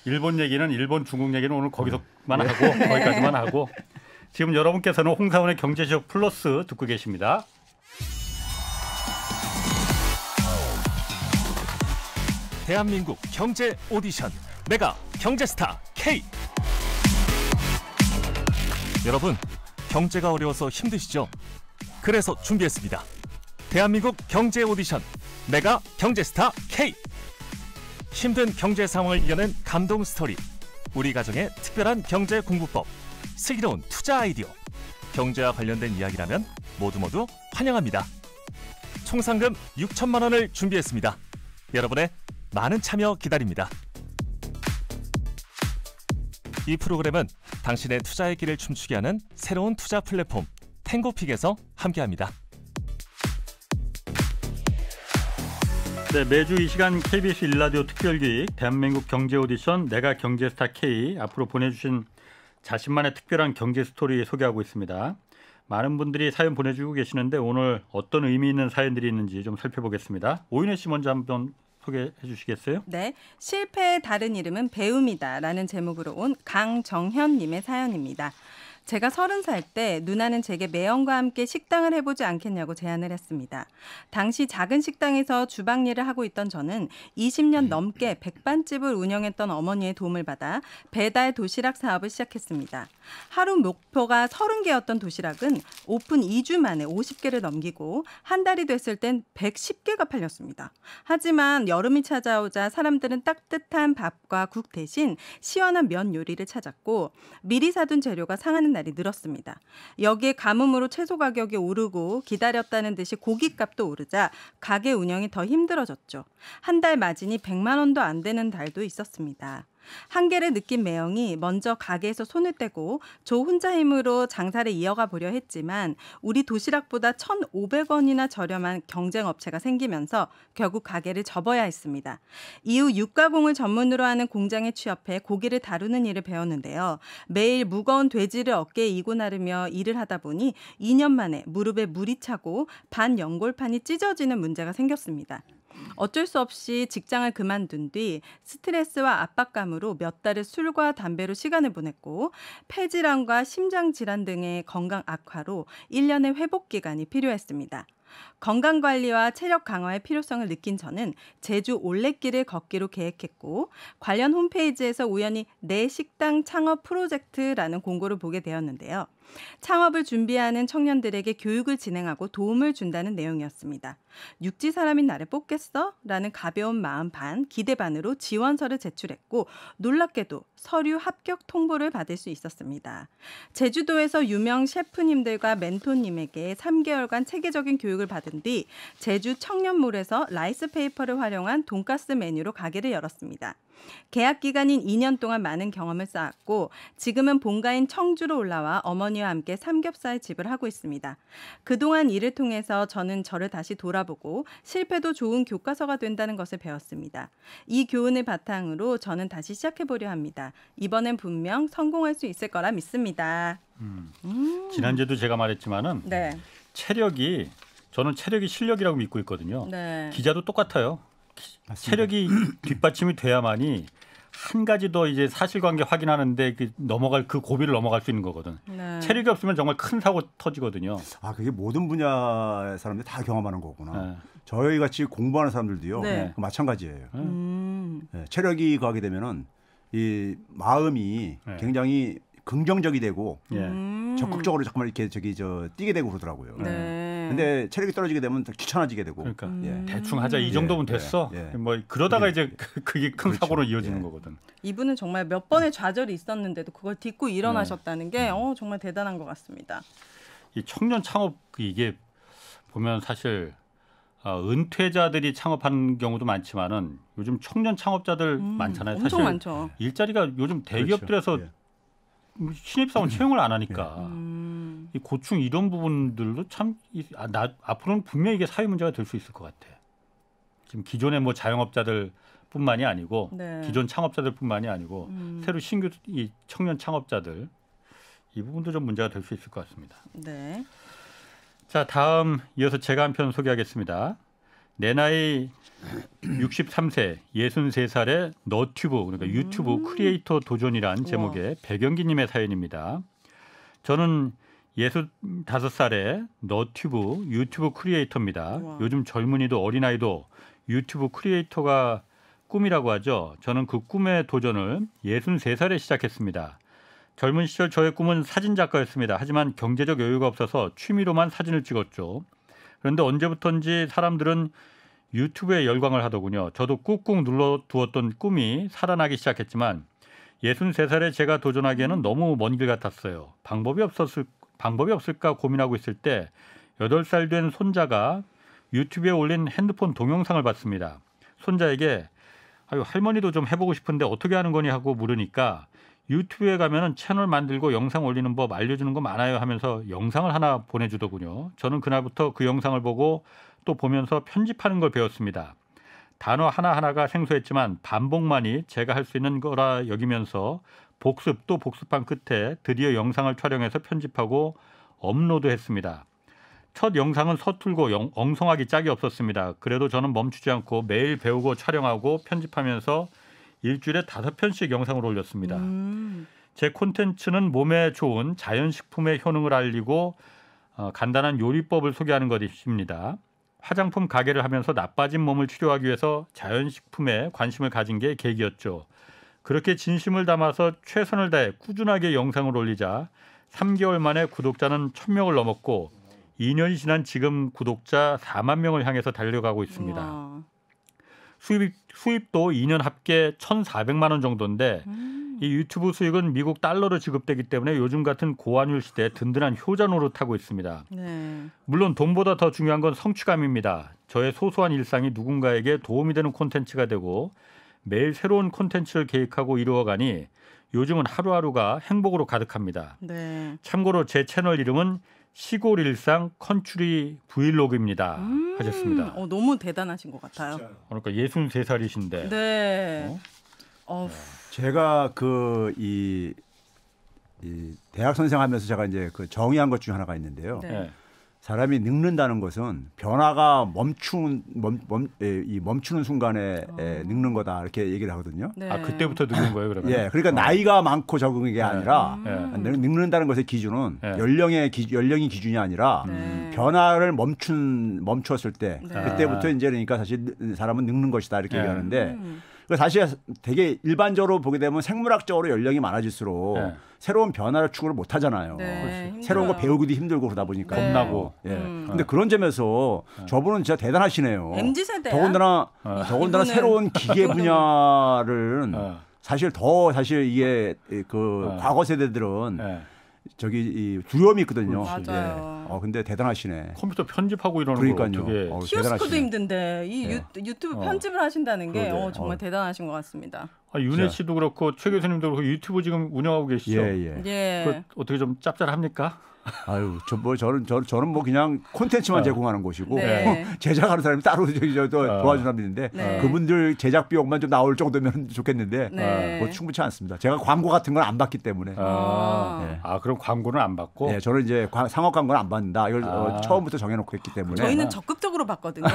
일본 얘기는 일본 중국 얘기는 오늘 거기서만 네. 하고 네. 거기까지만 하고 지금 여러분께서는 홍사원의 경제쇼 플러스 듣고 계십니다. 대한민국 경제 오디션 메가 경제스타 K 여러분 경제가 어려워서 힘드시죠? 그래서 준비했습니다. 대한민국 경제 오디션 메가 경제스타 K 힘든 경제 상황을 이겨낸 감동 스토리 우리 가정의 특별한 경제 공부법 슬기로운 투자 아이디어, 경제와 관련된 이야기라면 모두 모두 환영합니다. 총 상금 6천만 원을 준비했습니다. 여러분의 많은 참여 기다립니다. 이 프로그램은 당신의 투자의 길을 춤추게 하는 새로운 투자 플랫폼 탱고픽에서 함께합니다. 네, 매주 이 시간 KBS 일라디오 특별기 대한민국 경제 오디션 내가 경제스타 K 앞으로 보내주신 자신만의 특별한 경제 스토리 소개하고 있습니다. 많은 분들이 사연 보내주고 계시는데 오늘 어떤 의미 있는 사연들이 있는지 좀 살펴보겠습니다. 오윤혜 씨 먼저 한번 소개해 주시겠어요? 네. 실패의 다른 이름은 배움이다라는 제목으로 온 강정현 님의 사연입니다. 제가 서른 살 때 누나는 제게 매형과 함께 식당을 해보지 않겠냐고 제안을 했습니다. 당시 작은 식당에서 주방 일을 하고 있던 저는 20년 넘게 백반집을 운영했던 어머니의 도움을 받아 배달 도시락 사업을 시작했습니다. 하루 목표가 30개였던 도시락은 오픈 2주 만에 50개를 넘기고 한 달이 됐을 땐 110개가 팔렸습니다. 하지만 여름이 찾아오자 사람들은 따뜻한 밥과 국 대신 시원한 면 요리를 찾았고 미리 사둔 재료가 상하는 날이 늘었습니다. 여기에 가뭄으로 채소 가격이 오르고 기다렸다는 듯이 고기값도 오르자 가게 운영이 더 힘들어졌죠. 한 달 마진이 100만 원도 안 되는 달도 있었습니다. 한결의 느낀 매형이 먼저 가게에서 손을 떼고 조 혼자 힘으로 장사를 이어가 보려 했지만 우리 도시락보다 1,500원이나 저렴한 경쟁 업체가 생기면서 결국 가게를 접어야 했습니다. 이후 육가공을 전문으로 하는 공장에 취업해 고기를 다루는 일을 배웠는데요. 매일 무거운 돼지를 어깨에 이고 나르며 일을 하다 보니 2년 만에 무릎에 물이 차고 반 연골판이 찢어지는 문제가 생겼습니다. 어쩔 수 없이 직장을 그만둔 뒤 스트레스와 압박감으로 몇 달을 술과 담배로 시간을 보냈고 폐질환과 심장 질환 등의 건강 악화로 1년의 회복 기간이 필요했습니다. 건강 관리와 체력 강화의 필요성을 느낀 저는 제주 올레길을 걷기로 계획했고 관련 홈페이지에서 우연히 내 식당 창업 프로젝트라는 공고를 보게 되었는데요. 창업을 준비하는 청년들에게 교육을 진행하고 도움을 준다는 내용이었습니다. 육지 사람인 나를 뽑겠어? 라는 가벼운 마음 반, 기대 반으로 지원서를 제출했고 놀랍게도 서류 합격 통보를 받을 수 있었습니다. 제주도에서 유명 셰프님들과 멘토님에게 3개월간 체계적인 교육을 받은 뒤 제주 청년몰에서 라이스 페이퍼를 활용한 돈가스 메뉴로 가게를 열었습니다. 계약 기간인 2년 동안 많은 경험을 쌓았고 지금은 본가인 청주로 올라와 어머니와 함께 삼겹살 집을 하고 있습니다. 그동안 일을 통해서 저는 저를 다시 돌아보고 실패도 좋은 교과서가 된다는 것을 배웠습니다. 이 교훈을 바탕으로 저는 다시 시작해 보려 합니다. 이번엔 분명 성공할 수 있을 거라 믿습니다. 음. 음. 지난주에도 제가 말했지만은 네. 체력이 저는 체력이 실력이라고 믿고 있거든요. 네. 기자도 똑같아요. 맞습니다. 체력이 뒷받침이 돼야만이 한 가지 더 이제 사실관계 확인하는데 그 넘어갈 그 고비를 넘어갈 수 있는 거거든. 네. 체력이 없으면 정말 큰 사고 터지거든요. 아 그게 모든 분야의 사람들이 다 경험하는 거구나. 네. 저희 같이 공부하는 사람들도요. 네. 그 마찬가지예요. 네. 음. 네, 체력이 가게 되면은 이 마음이 네. 굉장히 긍정적이 되고 예. 음. 적극적으로 정말 이렇게 저기 저 뛰게 되고 그러더라고요. 네. 근데 체력이 떨어지게 되면 귀찮아지게 되고. 그러니까 예. 음. 대충 하자 이 정도면 예. 됐어. 예. 뭐 그러다가 이제 그, 그게 큰 그렇죠. 사고로 이어지는 거거든. 이분은 정말 몇 번의 좌절이 있었는데도 그걸 딛고 네. 일어나셨다는 게 음. 어, 정말 대단한 것 같습니다. 이 청년 창업 이게 보면 사실 어, 은퇴자들이 창업하는 경우도 많지만은 요즘 청년 창업자들 음, 많잖아요. 사실 많죠. 일자리가 요즘 대기업들에서 그렇죠. 신입사원 음. 채용을 안 하니까 네. 음. 이 고충 이런 부분들도 참 아, 나, 앞으로는 분명히 이게 사회 문제가 될 수 있을 것 같아. 지금 기존의 뭐 자영업자들뿐만이 아니고 네. 기존 창업자들뿐만이 아니고 음. 새로 신규 이 청년 창업자들 이 부분도 좀 문제가 될 수 있을 것 같습니다. 네. 자 다음 이어서 제가 한 편 소개하겠습니다. 내 나이 63세 63살의 너튜브 그러니까 유튜브 음. 크리에이터 도전이란 제목의 우와. 백영기님의 사연입니다. 저는 65살의 너튜브 유튜브 크리에이터입니다. 우와. 요즘 젊은이도 어린아이도 유튜브 크리에이터가 꿈이라고 하죠. 저는 그 꿈의 도전을 63살에 시작했습니다. 젊은 시절 저의 꿈은 사진작가였습니다. 하지만 경제적 여유가 없어서 취미로만 사진을 찍었죠. 그런데 언제부턴지 사람들은 유튜브에 열광을 하더군요. 저도 꾹꾹 눌러 두었던 꿈이 살아나기 시작했지만 63살에 제가 도전하기에는 너무 먼 길 같았어요. 방법이 없었을 방법이 없을까 고민하고 있을 때 8살 된 손자가 유튜브에 올린 핸드폰 동영상을 봤습니다. 손자에게 아유 할머니도 좀 해보고 싶은데 어떻게 하는 거니 하고 물으니까 유튜브에 가면 채널 만들고 영상 올리는 법 알려주는 거 많아요 하면서 영상을 하나 보내주더군요. 저는 그날부터 그 영상을 보고 또 보면서 편집하는 걸 배웠습니다. 단어 하나하나가 생소했지만 반복만이 제가 할 수 있는 거라 여기면서 복습 또 복습한 끝에 드디어 영상을 촬영해서 편집하고 업로드했습니다. 첫 영상은 서툴고 영, 엉성하기 짝이 없었습니다. 그래도 저는 멈추지 않고 매일 배우고 촬영하고 편집하면서 일주일에 다섯 편씩 영상을 올렸습니다. 음. 제 콘텐츠는 몸에 좋은 자연식품의 효능을 알리고 어, 간단한 요리법을 소개하는 것입니다. 화장품 가게를 하면서 나빠진 몸을 치료하기 위해서 자연식품에 관심을 가진 게 계기였죠. 그렇게 진심을 담아서 최선을 다해 꾸준하게 영상을 올리자 3개월 만에 구독자는 1000명을 넘었고 2년이 지난 지금 구독자 4만 명을 향해서 달려가고 있습니다. 수입 수입도 2년 합계 1,400만 원 정도인데 음. 이 유튜브 수익은 미국 달러로 지급되기 때문에 요즘 같은 고환율 시대에 든든한 효자 노릇하고 있습니다. 네. 물론 돈보다 더 중요한 건 성취감입니다. 저의 소소한 일상이 누군가에게 도움이 되는 콘텐츠가 되고 매일 새로운 콘텐츠를 계획하고 이루어가니 요즘은 하루하루가 행복으로 가득합니다. 네. 참고로 제 채널 이름은 시골 일상 컨츄리 브이로그입니다. 음, 하셨습니다. 어, 너무 대단하신 것 같아요. 어, 그러니까 63살이신데. 네. 어? 어. 네. 제가 그이이 대학 선생하면서 제가 이제 그 정의한 것 중에 하나가 있는데요. 네. 사람이 늙는다는 것은 변화가 멈춘 멈, 멈, 이 멈추는 순간에 어. 늙는 거다 이렇게 얘기를 하거든요. 네. 아 그때부터 늙는 거예요 그러면? 예, 그러니까 어. 나이가 많고 적은 게 네. 아니라 음. 네. 아, 늙는다는 것의 기준은 네. 연령의 기, 연령이 기준이 아니라 네. 변화를 멈춘 멈췄을 때 네. 그때부터 이제 그러니까 사실 사람은 늙는 것이다 이렇게 얘기하는데. 음. 사실 그러니까 되게 일반적으로 보게 되면 생물학적으로 연령이 많아질수록 네. 새로운 변화를 추구를 못 하잖아요. 네, 그렇죠. 새로운 거 배우기도 힘들고 그러다 보니까 네. 겁나고. 예. 음. 근데 그런 점에서 네. 저분은 진짜 대단하시네요. MZ 세대. 더군다나 네. 아, 더군다나 새로운 기계 분야를 네. 사실 더 사실 이게 그 과거 세대들은 저기 이 두려움이 있거든요. 그렇죠. 예. 맞아요. 예. 어 근데 대단하시네. 컴퓨터 편집하고 이러는 그러니까요. 걸어게스크도 어, 힘든데 이 예. 유, 예. 유튜브 어. 편집을 하신다는 게 어, 정말 어. 대단하신 것 같습니다. 아, 윤혜 씨도 그렇고 최 교수님도 그렇고 유튜브 지금 운영하고 계시죠? 예, 예. 예. 어떻게 좀 짭짤합니까? 아유, 저뭐 저는 저, 저는 뭐 그냥 콘텐츠만 어. 제공하는 곳이고 네. 제작하는 사람이 따로 저기 저 어. 도와주는 사람인데 네. 그분들 제작 비용만 좀 나올 정도면 좋겠는데 네. 뭐 충분치 않습니다. 제가 광고 같은 건 안 받기 때문에. 아. 아, 네. 아 그럼 광고는 안 받고? 네, 저는 이제 과, 상업 광고는 안 받는다. 이걸 아. 어, 처음부터 정해놓고 했기 때문에. 저희는 적극적으로 받거든요.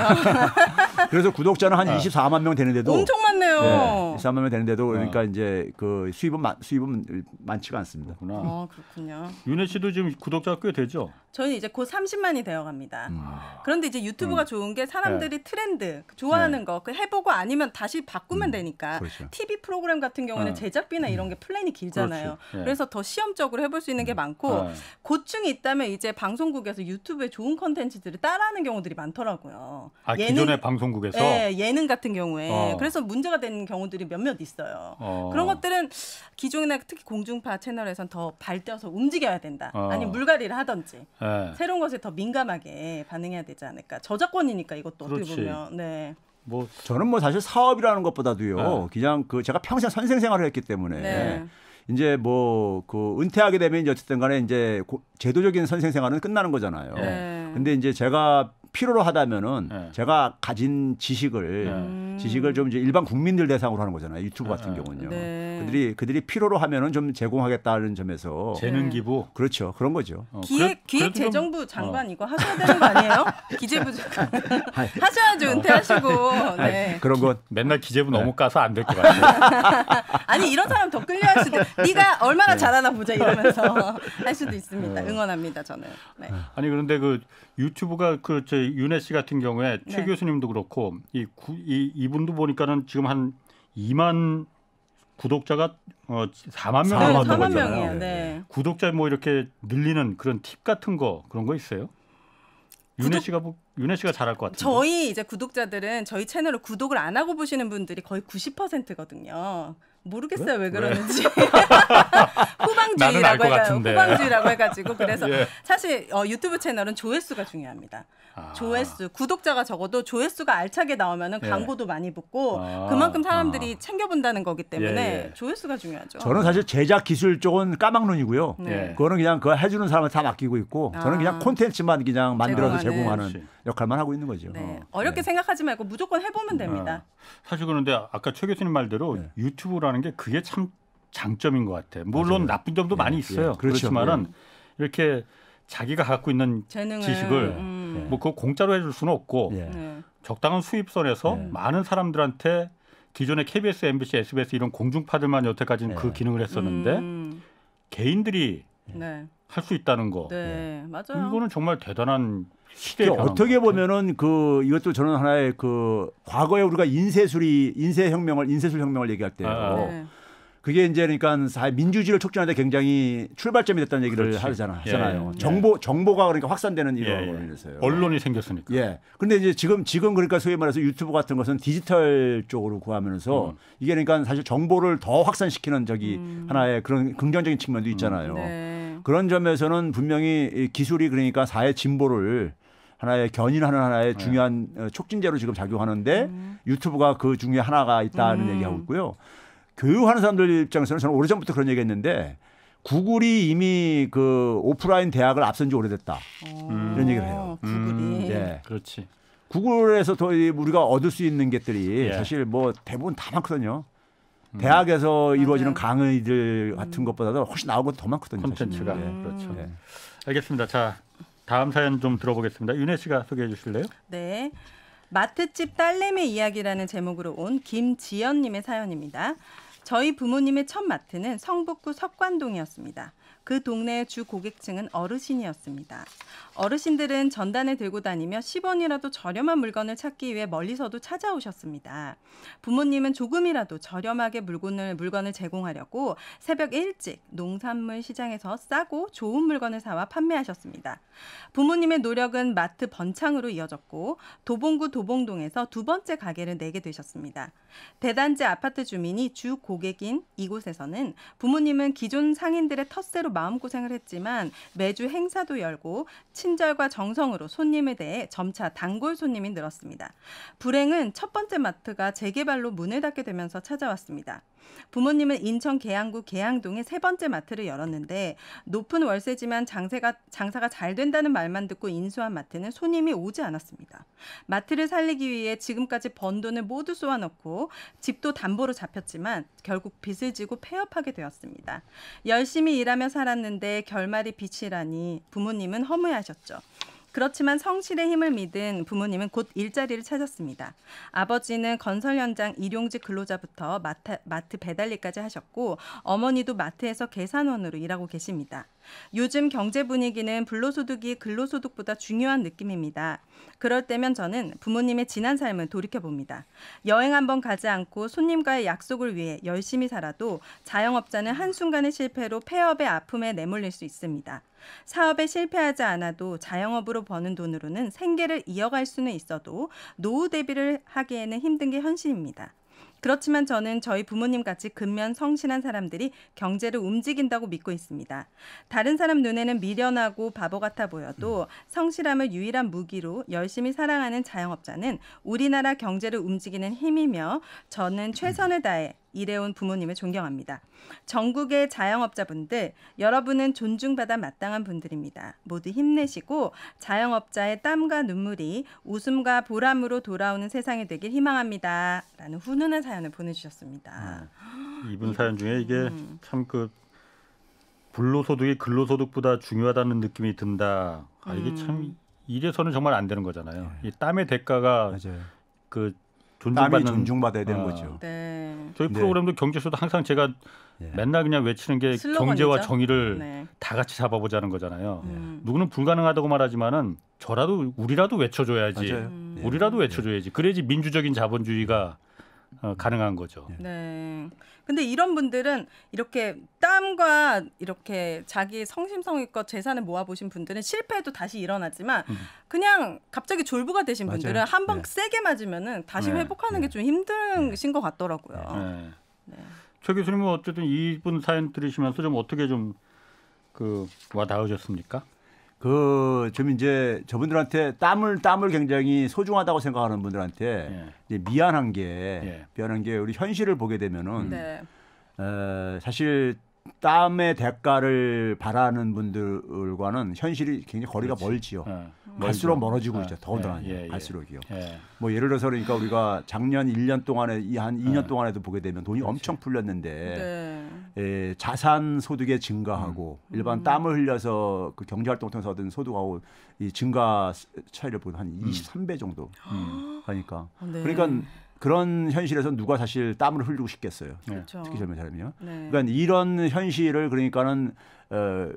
그래서 구독자는 한 24만 아. 명 되는데도 엄청 많네요. 네, 24만 명 되는데도 그러니까 아. 이제 그 수입은 마, 수입은 많지가 않습니다. 그렇구나. 아, 그렇군요. 윤혜 씨도 지금 구독 구독자가 꽤 되죠? 저희는 이제 곧 30만이 되어갑니다. 음. 그런데 이제 유튜브가 음. 좋은 게 사람들이 네. 트렌드 좋아하는 네. 거 그 해보고 아니면 다시 바꾸면 음. 되니까 그렇죠. TV 프로그램 같은 경우는 네. 제작비나 이런 음. 게 플랜이 길잖아요. 네. 그래서 더 시험적으로 해볼 수 있는 게 음. 많고 네. 고충이 있다면 이제 방송국에서 유튜브에 좋은 컨텐츠들을 따라하는 경우들이 많더라고요. 아, 예능, 기존의 방송국에서 예, 예능 같은 경우에 어. 그래서 문제가 되는 경우들이 몇몇 있어요. 어. 그런 것들은 기존의 특히 공중파 채널에선 더발떼서 움직여야 된다. 어. 아니 물 물갈이를 하든지 네. 새로운 것에 더 민감하게 반응해야 되지 않을까. 저작권이니까 이것도 그렇지. 어떻게 보면 네. 뭐 저는 뭐 사실 사업이라는 것보다도요. 네. 그냥 그 제가 평생 선생 생활을 했기 때문에 네. 이제 뭐 그 은퇴하게 되면 이제 어쨌든 간에 이제 고, 제도적인 선생 생활은 끝나는 거잖아요. 네. 근데 이제 제가 필요로 하다면은 예. 제가 가진 지식을 지식을 좀 이제 일반 국민들 대상으로 하는 거잖아요. 유튜브 같은 아, 아. 경우는요. 네. 그들이 그들이 필요로 하면은 좀 제공하겠다는 점에서 재능 네. 기부 그렇죠 그런 거죠. 어, 기획 기획 재정부 장관 어. 이거 하셔야 되는 거 아니에요? 기재부 장관 하셔야죠 은퇴하시고 네. 아니, 그런 거 맨날 기재부 네. 너무 까서안될것 같아요. 아니 이런 사람 더 끌려할 수도 네가 얼마나 네. 잘하나 보자 이러면서 할 수도 있습니다. 네. 응원합니다 저는. 네. 아니 그런데 그 유튜브가 그저 윤혜 씨 같은 경우에 최 교수님도 그렇고 이, 이 이분도 보니까는 지금 한 2만 구독자가 어 4만 명 넘었던 4만 거잖 명이에요. 네. 구독자 뭐 이렇게 늘리는 그런 팁 같은 거 그런 거 있어요? 구독... 윤혜 씨가 윤혜 씨가 잘할 것 같아요. 저희 이제 구독자들은 저희 채널을 구독을 안 하고 보시는 분들이 거의 90%거든요. 모르겠어요 왜, 왜 그러는지 후방주의라고 해가지고 후방주의라고 해가지고 그래서 예. 사실 어, 유튜브 채널은 조회수가 중요합니다. 아. 조회수 구독자가 적어도 조회수가 알차게 나오면은 예. 광고도 많이 붙고 아. 그만큼 사람들이 아. 챙겨본다는 거기 때문에 예. 예. 조회수가 중요하죠. 저는 사실 제작 기술 쪽은 까막눈이고요. 네. 그거는 그냥 그 해주는 사람을 다 맡기고 있고 저는 아. 그냥 콘텐츠만 그냥 만들어서 제공하는. 역할만 하고 있는 거죠. 네. 어. 렵게 네. 생각하지 말고 무조건 해보면 음. 됩니다. 아, 사실 그런데 아까 최 교수님 말대로 네. 유튜브라는 게 그게 참 장점인 것 같아. 물론 맞아요. 나쁜 점도 네. 많이 예. 있어요. 그렇죠. 그렇지만은 예. 이렇게 자기가 갖고 있는 재능을, 지식을 음. 네. 뭐 그거 공짜로 해줄 수는 없고 예. 네. 적당한 수입선에서 많은 사람들한테 기존의 KBS, MBC, SBS 이런 공중파들만 여태까지는 그 기능을 했었는데 음. 개인들이 할 수 있다는 거. 네, 맞아요. 이거는 정말 대단한 시대 그러니까 어떻게 보면은 그 이것도 저는 하나의 그 과거에 우리가 인쇄술이 인쇄혁명을 인쇄술 혁명을 얘기할 때 아, 네. 그게 이제 그러니까 민주주의를 촉진하는데 굉장히 출발점이 됐다는 얘기를 하잖아, 예. 하잖아요. 예, 예. 정보 정보가 그러니까 확산되는 이론으로 예, 예. 인해서요. 언론이 생겼으니까. 예. 근데 이제 지금 지금 그러니까 소위 말해서 유튜브 같은 것은 디지털 쪽으로 구하면서 음. 이게 그러니까 사실 정보를 더 확산시키는 저기 음. 하나의 그런 긍정적인 측면도 있잖아요. 음. 네. 그렇죠. 그런 점에서는 분명히 기술이 그러니까 사회 진보를 하나의 견인하는 하나의 네. 중요한 어, 촉진제로 지금 작용하는데 음. 유튜브가 그 중에 하나가 있다는 음. 얘기하고 있고요. 교육하는 사람들 입장에서는 저는 오래전부터 그런 얘기 했는데 구글이 이미 그 오프라인 대학을 앞선 지 오래됐다. 음. 이런 얘기를 해요. 구글이. 네. 그렇지. 구글에서 더 우리가 얻을 수 있는 것들이 예. 사실 뭐 대부분 다 많거든요. 음. 대학에서 음. 이루어지는 강의들 같은 것보다도 훨씬 나온 것도 더 많거든요. 콘텐츠가 네. 그렇죠. 네. 알겠습니다. 자 다음 사연 좀 들어보겠습니다. 윤혜 씨가 소개해 주실래요? 네. 마트집 딸내미 이야기라는 제목으로 온 김지연님의 사연입니다. 저희 부모님의 첫 마트는 성북구 석관동이었습니다. 그 동네의 주 고객층은 어르신이었습니다. 어르신들은 전단을 들고 다니며 10원이라도 저렴한 물건을 찾기 위해 멀리서도 찾아오셨습니다. 부모님은 조금이라도 저렴하게 물건을, 물건을 제공하려고 새벽 일찍 농산물 시장에서 싸고 좋은 물건을 사와 판매하셨습니다. 부모님의 노력은 마트 번창으로 이어졌고 도봉구 도봉동에서 두 번째 가게를 내게 되셨습니다. 대단지 아파트 주민이 주 고객인 이곳에서는 부모님은 기존 상인들의 텃세로 마음고생을 했지만 매주 행사도 열고 친절과 정성으로 손님에 대해 점차 단골 손님이 늘었습니다. 불행은 첫 번째 마트가 재개발로 문을 닫게 되면서 찾아왔습니다. 부모님은 인천 계양구 계양동에 세 번째 마트를 열었는데 높은 월세지만 장세가, 장사가 잘 된다는 말만 듣고 인수한 마트는 손님이 오지 않았습니다. 마트를 살리기 위해 지금까지 번 돈을 모두 쏘아넣고 집도 담보로 잡혔지만 결국 빚을 지고 폐업하게 되었습니다. 열심히 일하며 살았는데 결말이 빛이라니 부모님은 허무해하셨죠. 그렇지만 성실의 힘을 믿은 부모님은 곧 일자리를 찾았습니다. 아버지는 건설 현장 일용직 근로자부터 마트, 마트 배달일까지 하셨고 어머니도 마트에서 계산원으로 일하고 계십니다. 요즘 경제 분위기는 불로소득이 근로소득보다 중요한 느낌입니다. 그럴 때면 저는 부모님의 지난 삶을 돌이켜 봅니다. 여행 한번 가지 않고 손님과의 약속을 위해 열심히 살아도 자영업자는 한순간의 실패로 폐업의 아픔에 내몰릴 수 있습니다. 사업에 실패하지 않아도 자영업으로 버는 돈으로는 생계를 이어갈 수는 있어도 노후 대비를 하기에는 힘든 게 현실입니다. 그렇지만 저는 저희 부모님 같이 근면 성실한 사람들이 경제를 움직인다고 믿고 있습니다. 다른 사람 눈에는 미련하고 바보 같아 보여도 음. 성실함을 유일한 무기로 열심히 사랑하는 자영업자는 우리나라 경제를 움직이는 힘이며 저는 최선을 음. 다해 일해온 부모님을 존경합니다. 전국의 자영업자분들, 여러분은 존중받아 마땅한 분들입니다. 모두 힘내시고 자영업자의 땀과 눈물이 웃음과 보람으로 돌아오는 세상이 되길 희망합니다. 라는 훈훈한 사연을 보내주셨습니다. 음. 이분 사연 중에 이게 음. 참그 불로소득이 근로소득보다 중요하다는 느낌이 든다. 아, 이게 참 음. 이래서는 정말 안 되는 거잖아요. 네. 이 땀의 대가가 맞아요. 그 존중받는 존중받아야 되는 어. 거죠. 네. 저희 네. 프로그램도 경제쇼도 항상 제가 예. 맨날 그냥 외치는 게 슬로건이죠? 경제와 정의를 네. 다 같이 잡아보자는 거잖아요. 음. 누구는 불가능하다고 말하지만은 저라도 우리라도 외쳐줘야지. 맞아요. 예. 우리라도 외쳐줘야지. 그래야지 민주적인 자본주의가 어, 가능한 거죠. 예. 네. 근데 이런 분들은 이렇게 땀과 이렇게 자기 성심성의껏 재산을 모아보신 분들은 실패해도 다시 일어나지만 음. 그냥 갑자기 졸부가 되신 맞아요. 분들은 한번 네. 예. 세게 맞으면은 다시 네. 회복하는 네. 게좀 예. 힘드신 것 같더라고요. 네. 최 교수님은 뭐 어쨌든 이분 사연 들으시면서 좀 어떻게 좀 그 와닿으셨습니까? 그, 좀 이제 저분들한테 땀을, 땀을 굉장히 소중하다고 생각하는 분들한테 예. 이제 미안한 게, 예. 미안한 게 우리 현실을 보게 되면은 네. 에, 어, 사실 땀의 대가를 바라는 분들과는 현실이 굉장히 거리가 그렇지. 멀지요. 예. 갈수록 멀어지고 아, 있죠. 더군다나 예, 예, 예, 갈수록이요. 예. 뭐 예를 들어서 그러니까 우리가 작년 1년 동안에 한 2년 아, 예. 동안에도 보게 되면 돈이 그렇지. 엄청 풀렸는데 네. 예, 자산 소득의 증가하고 음. 일반 음. 땀을 흘려서 그 경제 활동 통해서 얻은 소득하고 이 증가 차이를 보면 한 음. 23배 정도. 음. 그러니까 네. 그러니까 그런 현실에서 누가 사실 땀을 흘리고 싶겠어요. 그렇죠. 특히 젊은 사람이요. 네. 그러니까 이런 현실을 그러니까는 어,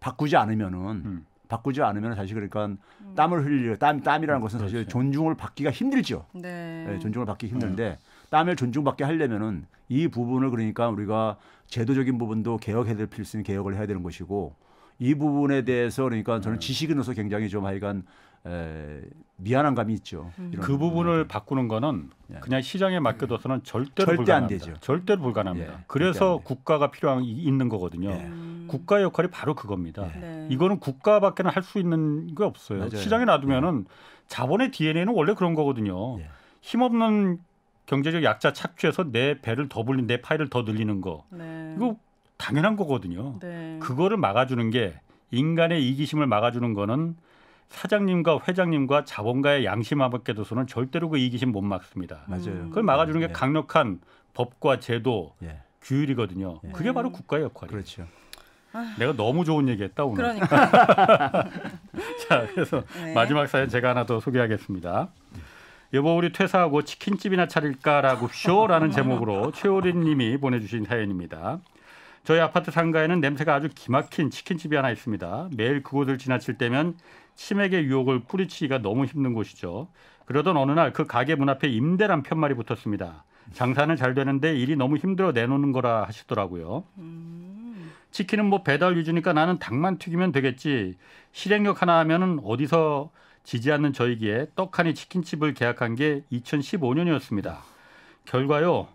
바꾸지 않으면은 음. 바꾸지 않으면 사실 그러니까 음. 땀을 흘려 리땀 땀이라는 음, 것은 사실 그렇죠. 존중을 받기가 힘들죠. 네. 네 존중을 받기 네. 힘든데 땀을 존중받게 하려면은 이 부분을 그러니까 우리가 제도적인 부분도 개혁해야 될 필수는 개혁을 해야 되는 것이고 이 부분에 대해서 그러니까 저는 네. 지식인으로서 굉장히 좀 하여간 에, 미안한 감이 있죠. 음. 그 부분을 음. 바꾸는 거는 예. 그냥 시장에 맡겨둬서는 예. 절대로 절대 불가능합니다. 안 되죠. 절대로 불가능합니다. 예, 그래서 국가가 필요한 있는 거거든요. 예. 음. 국가의 역할이 바로 그겁니다. 예. 네. 이거는 국가밖에는 할 수 있는 게 없어요. 맞아요. 시장에 놔두면은 자본의 DNA는 원래 그런 거거든요. 예. 힘없는 경제적 약자 착취해서 내 배를 더 불린 내 파일을 더 늘리는 거 네. 이거 당연한 거거든요. 네. 그거를 막아주는 게 인간의 이기심을 막아주는 거는 사장님과 회장님과 자본가의 양심 아밖에도서는 절대로 그 이기심 못 막습니다. 맞아요. 그걸 막아주는 게 네. 강력한 법과 제도, 예. 규율이거든요. 예. 그게 바로 국가의 역할이에요. 그렇죠. 아. 내가 너무 좋은 얘기했다 오늘. 그러니까. 자 그래서 네. 마지막 사연 제가 하나 더 소개하겠습니다. 여보 우리 퇴사하고 치킨집이나 차릴까라고 쇼라는 제목으로 최오린님이 보내주신 사연입니다. 저희 아파트 상가에는 냄새가 아주 기막힌 치킨집이 하나 있습니다. 매일 그곳을 지나칠 때면 치맥의 유혹을 뿌리치기가 너무 힘든 곳이죠. 그러던 어느 날 그 가게 문 앞에 임대란 편말이 붙었습니다. 장사는 잘 되는데 일이 너무 힘들어 내놓는 거라 하시더라고요. 치킨은 뭐 배달 위주니까 나는 닭만 튀기면 되겠지. 실행력 하나 하면은 어디서 지지 않는 저희기에 떡하니 치킨집을 계약한 게 2015년이었습니다. 결과요.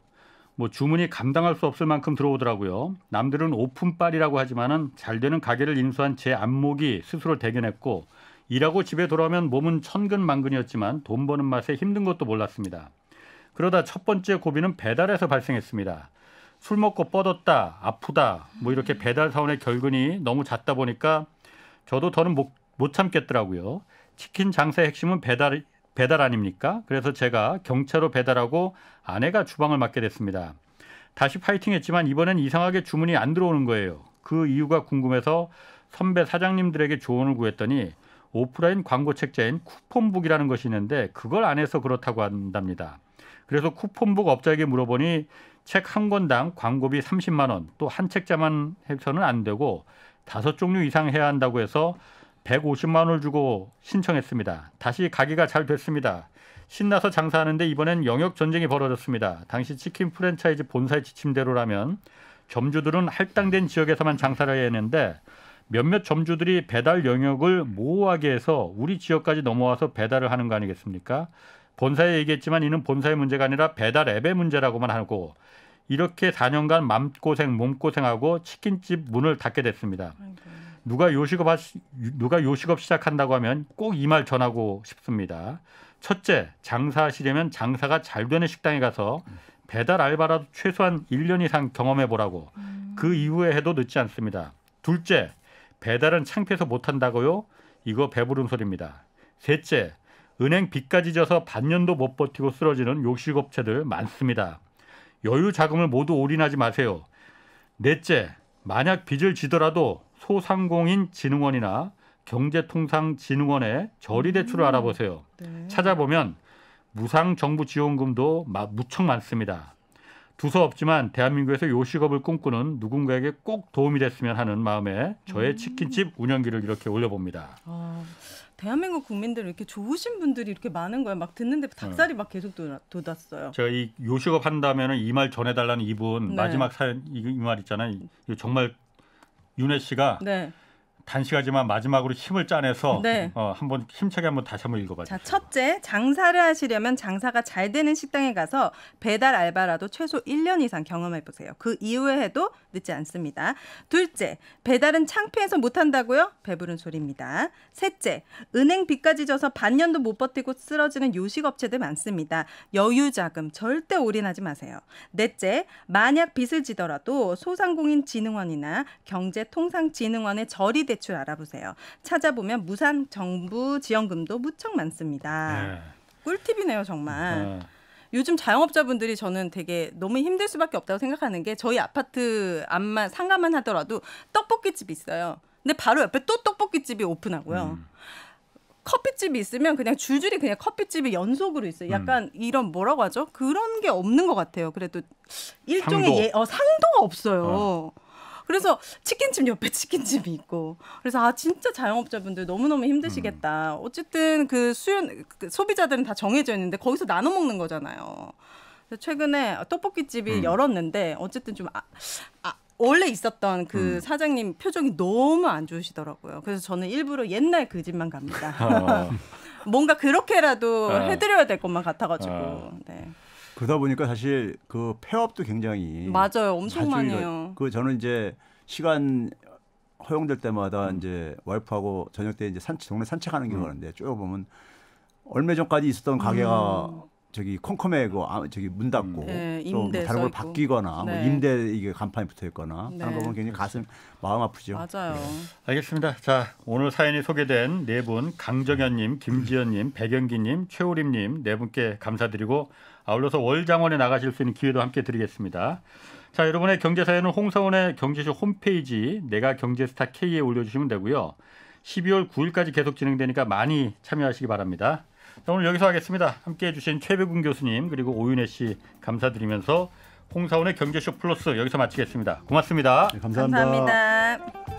뭐 주문이 감당할 수 없을 만큼 들어오더라고요. 남들은 오픈빨이라고 하지만은 잘 되는 가게를 인수한 제 안목이 스스로 대견했고 일하고 집에 돌아오면 몸은 천근만근이었지만 돈 버는 맛에 힘든 것도 몰랐습니다. 그러다 첫 번째 고비는 배달에서 발생했습니다. 술 먹고 뻗었다, 아프다, 뭐 이렇게 음. 배달 사원의 결근이 너무 잦다 보니까 저도 더는 못, 못 참겠더라고요. 치킨 장사의 핵심은 배달 배달 아닙니까? 그래서 제가 경차로 배달하고 아내가 주방을 맡게 됐습니다. 다시 파이팅했지만 이번엔 이상하게 주문이 안 들어오는 거예요. 그 이유가 궁금해서 선배 사장님들에게 조언을 구했더니 오프라인 광고 책자인 쿠폰북이라는 것이 있는데 그걸 안 해서 그렇다고 한답니다. 그래서 쿠폰북 업자에게 물어보니 책 한 권당 광고비 30만 원, 또 한 책자만 해서는 안 되고 다섯 종류 이상 해야 한다고 해서 150만 원을 주고 신청했습니다. 다시 가게가 잘 됐습니다. 신나서 장사하는데 이번엔 영역 전쟁이 벌어졌습니다. 당시 치킨 프랜차이즈 본사의 지침대로라면 점주들은 할당된 지역에서만 장사를 해야 했는데 몇몇 점주들이 배달 영역을 모호하게 해서 우리 지역까지 넘어와서 배달을 하는 거 아니겠습니까? 본사에 얘기했지만 이는 본사의 문제가 아니라 배달 앱의 문제라고만 하고 이렇게 4년간 맘고생 몸고생하고 치킨집 문을 닫게 됐습니다. 아이고. 누가 요식업 누가 요식업 시작한다고 하면 꼭 이 말 전하고 싶습니다. 첫째, 장사하시려면 장사가 잘 되는 식당에 가서 배달 알바라도 최소한 1년 이상 경험해 보라고. 음. 그 이후에 해도 늦지 않습니다. 둘째, 배달은 창피해서 못 한다고요? 이거 배부른 소리입니다. 셋째, 은행 빚까지 져서 반년도 못 버티고 쓰러지는 요식업체들 많습니다. 여유 자금을 모두 올인하지 마세요. 넷째, 만약 빚을 지더라도 소상공인진흥원이나 경제통상진흥원의 저리대출을 음. 알아보세요. 네. 찾아보면 무상정부지원금도 무척 많습니다. 두서없지만 대한민국에서 요식업을 꿈꾸는 누군가에게 꼭 도움이 됐으면 하는 마음에 저의 음. 치킨집 운영기를 이렇게 올려봅니다. 아, 대한민국 국민들 이렇게 좋으신 분들이 이렇게 많은 거야막 듣는데 네. 닭살이 네. 막 계속 돋았어요. 제가 이 요식업 한다면 이 말 전해달라는 이분 네. 마지막 사연 이 말 있잖아요. 이거 정말 윤혜 씨가 네. 단식하지만 마지막으로 힘을 짜내서 네. 어, 한번 힘차게 한번 다시 한번 읽어봐 주세요. 자, 첫째, 장사를 하시려면 장사가 잘 되는 식당에 가서 배달 알바라도 최소 1년 이상 경험해 보세요. 그 이후에 해도 늦지 않습니다. 둘째, 배달은 창피해서 못한다고요? 배부른 소리입니다. 셋째, 은행 빚까지 져서 반년도 못 버티고 쓰러지는 요식업체들 많습니다. 여유 자금 절대 올인하지 마세요. 넷째, 만약 빚을 지더라도 소상공인진흥원이나 경제통상진흥원의 저리대출 알아보세요. 찾아보면 무상 정부 지원금도 무척 많습니다. 네. 꿀팁이네요, 정말. 네. 요즘 자영업자분들이 저는 되게 너무 힘들 수밖에 없다고 생각하는 게 저희 아파트 앞만 상가만 하더라도 떡볶이집이 있어요. 근데 바로 옆에 또 떡볶이집이 오픈하고요. 음. 커피집이 있으면 그냥 줄줄이 그냥 커피집이 연속으로 있어요. 음. 약간 음. 이런 뭐라고 하죠? 그런 게 없는 것 같아요. 그래도 일종의 상도. 예, 어, 상도가 없어요. 어. 그래서 치킨집 옆에 치킨집이 있고 그래서 아 진짜 자영업자분들 너무너무 힘드시겠다. 음. 어쨌든 그 수요 그 소비자들은 다 정해져 있는데 거기서 나눠 먹는 거잖아요. 그래서 최근에 떡볶이집이 음. 열었는데 어쨌든 좀 아, 아, 원래 있었던 그 음. 사장님 표정이 너무 안 좋으시더라고요. 그래서 저는 일부러 옛날 그 집만 갑니다. 어. 뭔가 그렇게라도 어. 해드려야 될 것만 같아가지고. 어. 네. 그러다 보니까 사실 그 폐업도 굉장히 맞아요. 엄청 많이 요그 저는 이제 시간 허용될 때마다 음. 이제 와이프하고 저녁 때 이제 산책 동네 산책하는 게 음. 가는데 쭉 보면 얼마 전까지 있었던 가게가 음. 저기 컴컴에 그 아, 저기 문 닫고 음. 네, 또 뭐 다른 걸 바뀌거나 뭐 네. 뭐 임대 이게 간판이 붙어 있거나 네. 하는 거 보면 굉장히 가슴 마음 아프죠. 맞아요. 네. 알겠습니다. 자 오늘 사연이 소개된 네 분 강정현님, 김지현님, 백영기님, 최우림님 네 분께 감사드리고 아울러서 월장원에 나가실 수 있는 기회도 함께 드리겠습니다. 자, 여러분의 경제사연은 홍사원의 경제쇼 홈페이지 내가 경제스타 K에 올려주시면 되고요. 12월 9일까지 계속 진행되니까 많이 참여하시기 바랍니다. 자, 오늘 여기서 하겠습니다. 함께 해주신 최백운 교수님 그리고 오윤혜 씨 감사드리면서 홍사원의 경제쇼 플러스 여기서 마치겠습니다. 고맙습니다 네, 감사합니다. 감사합니다.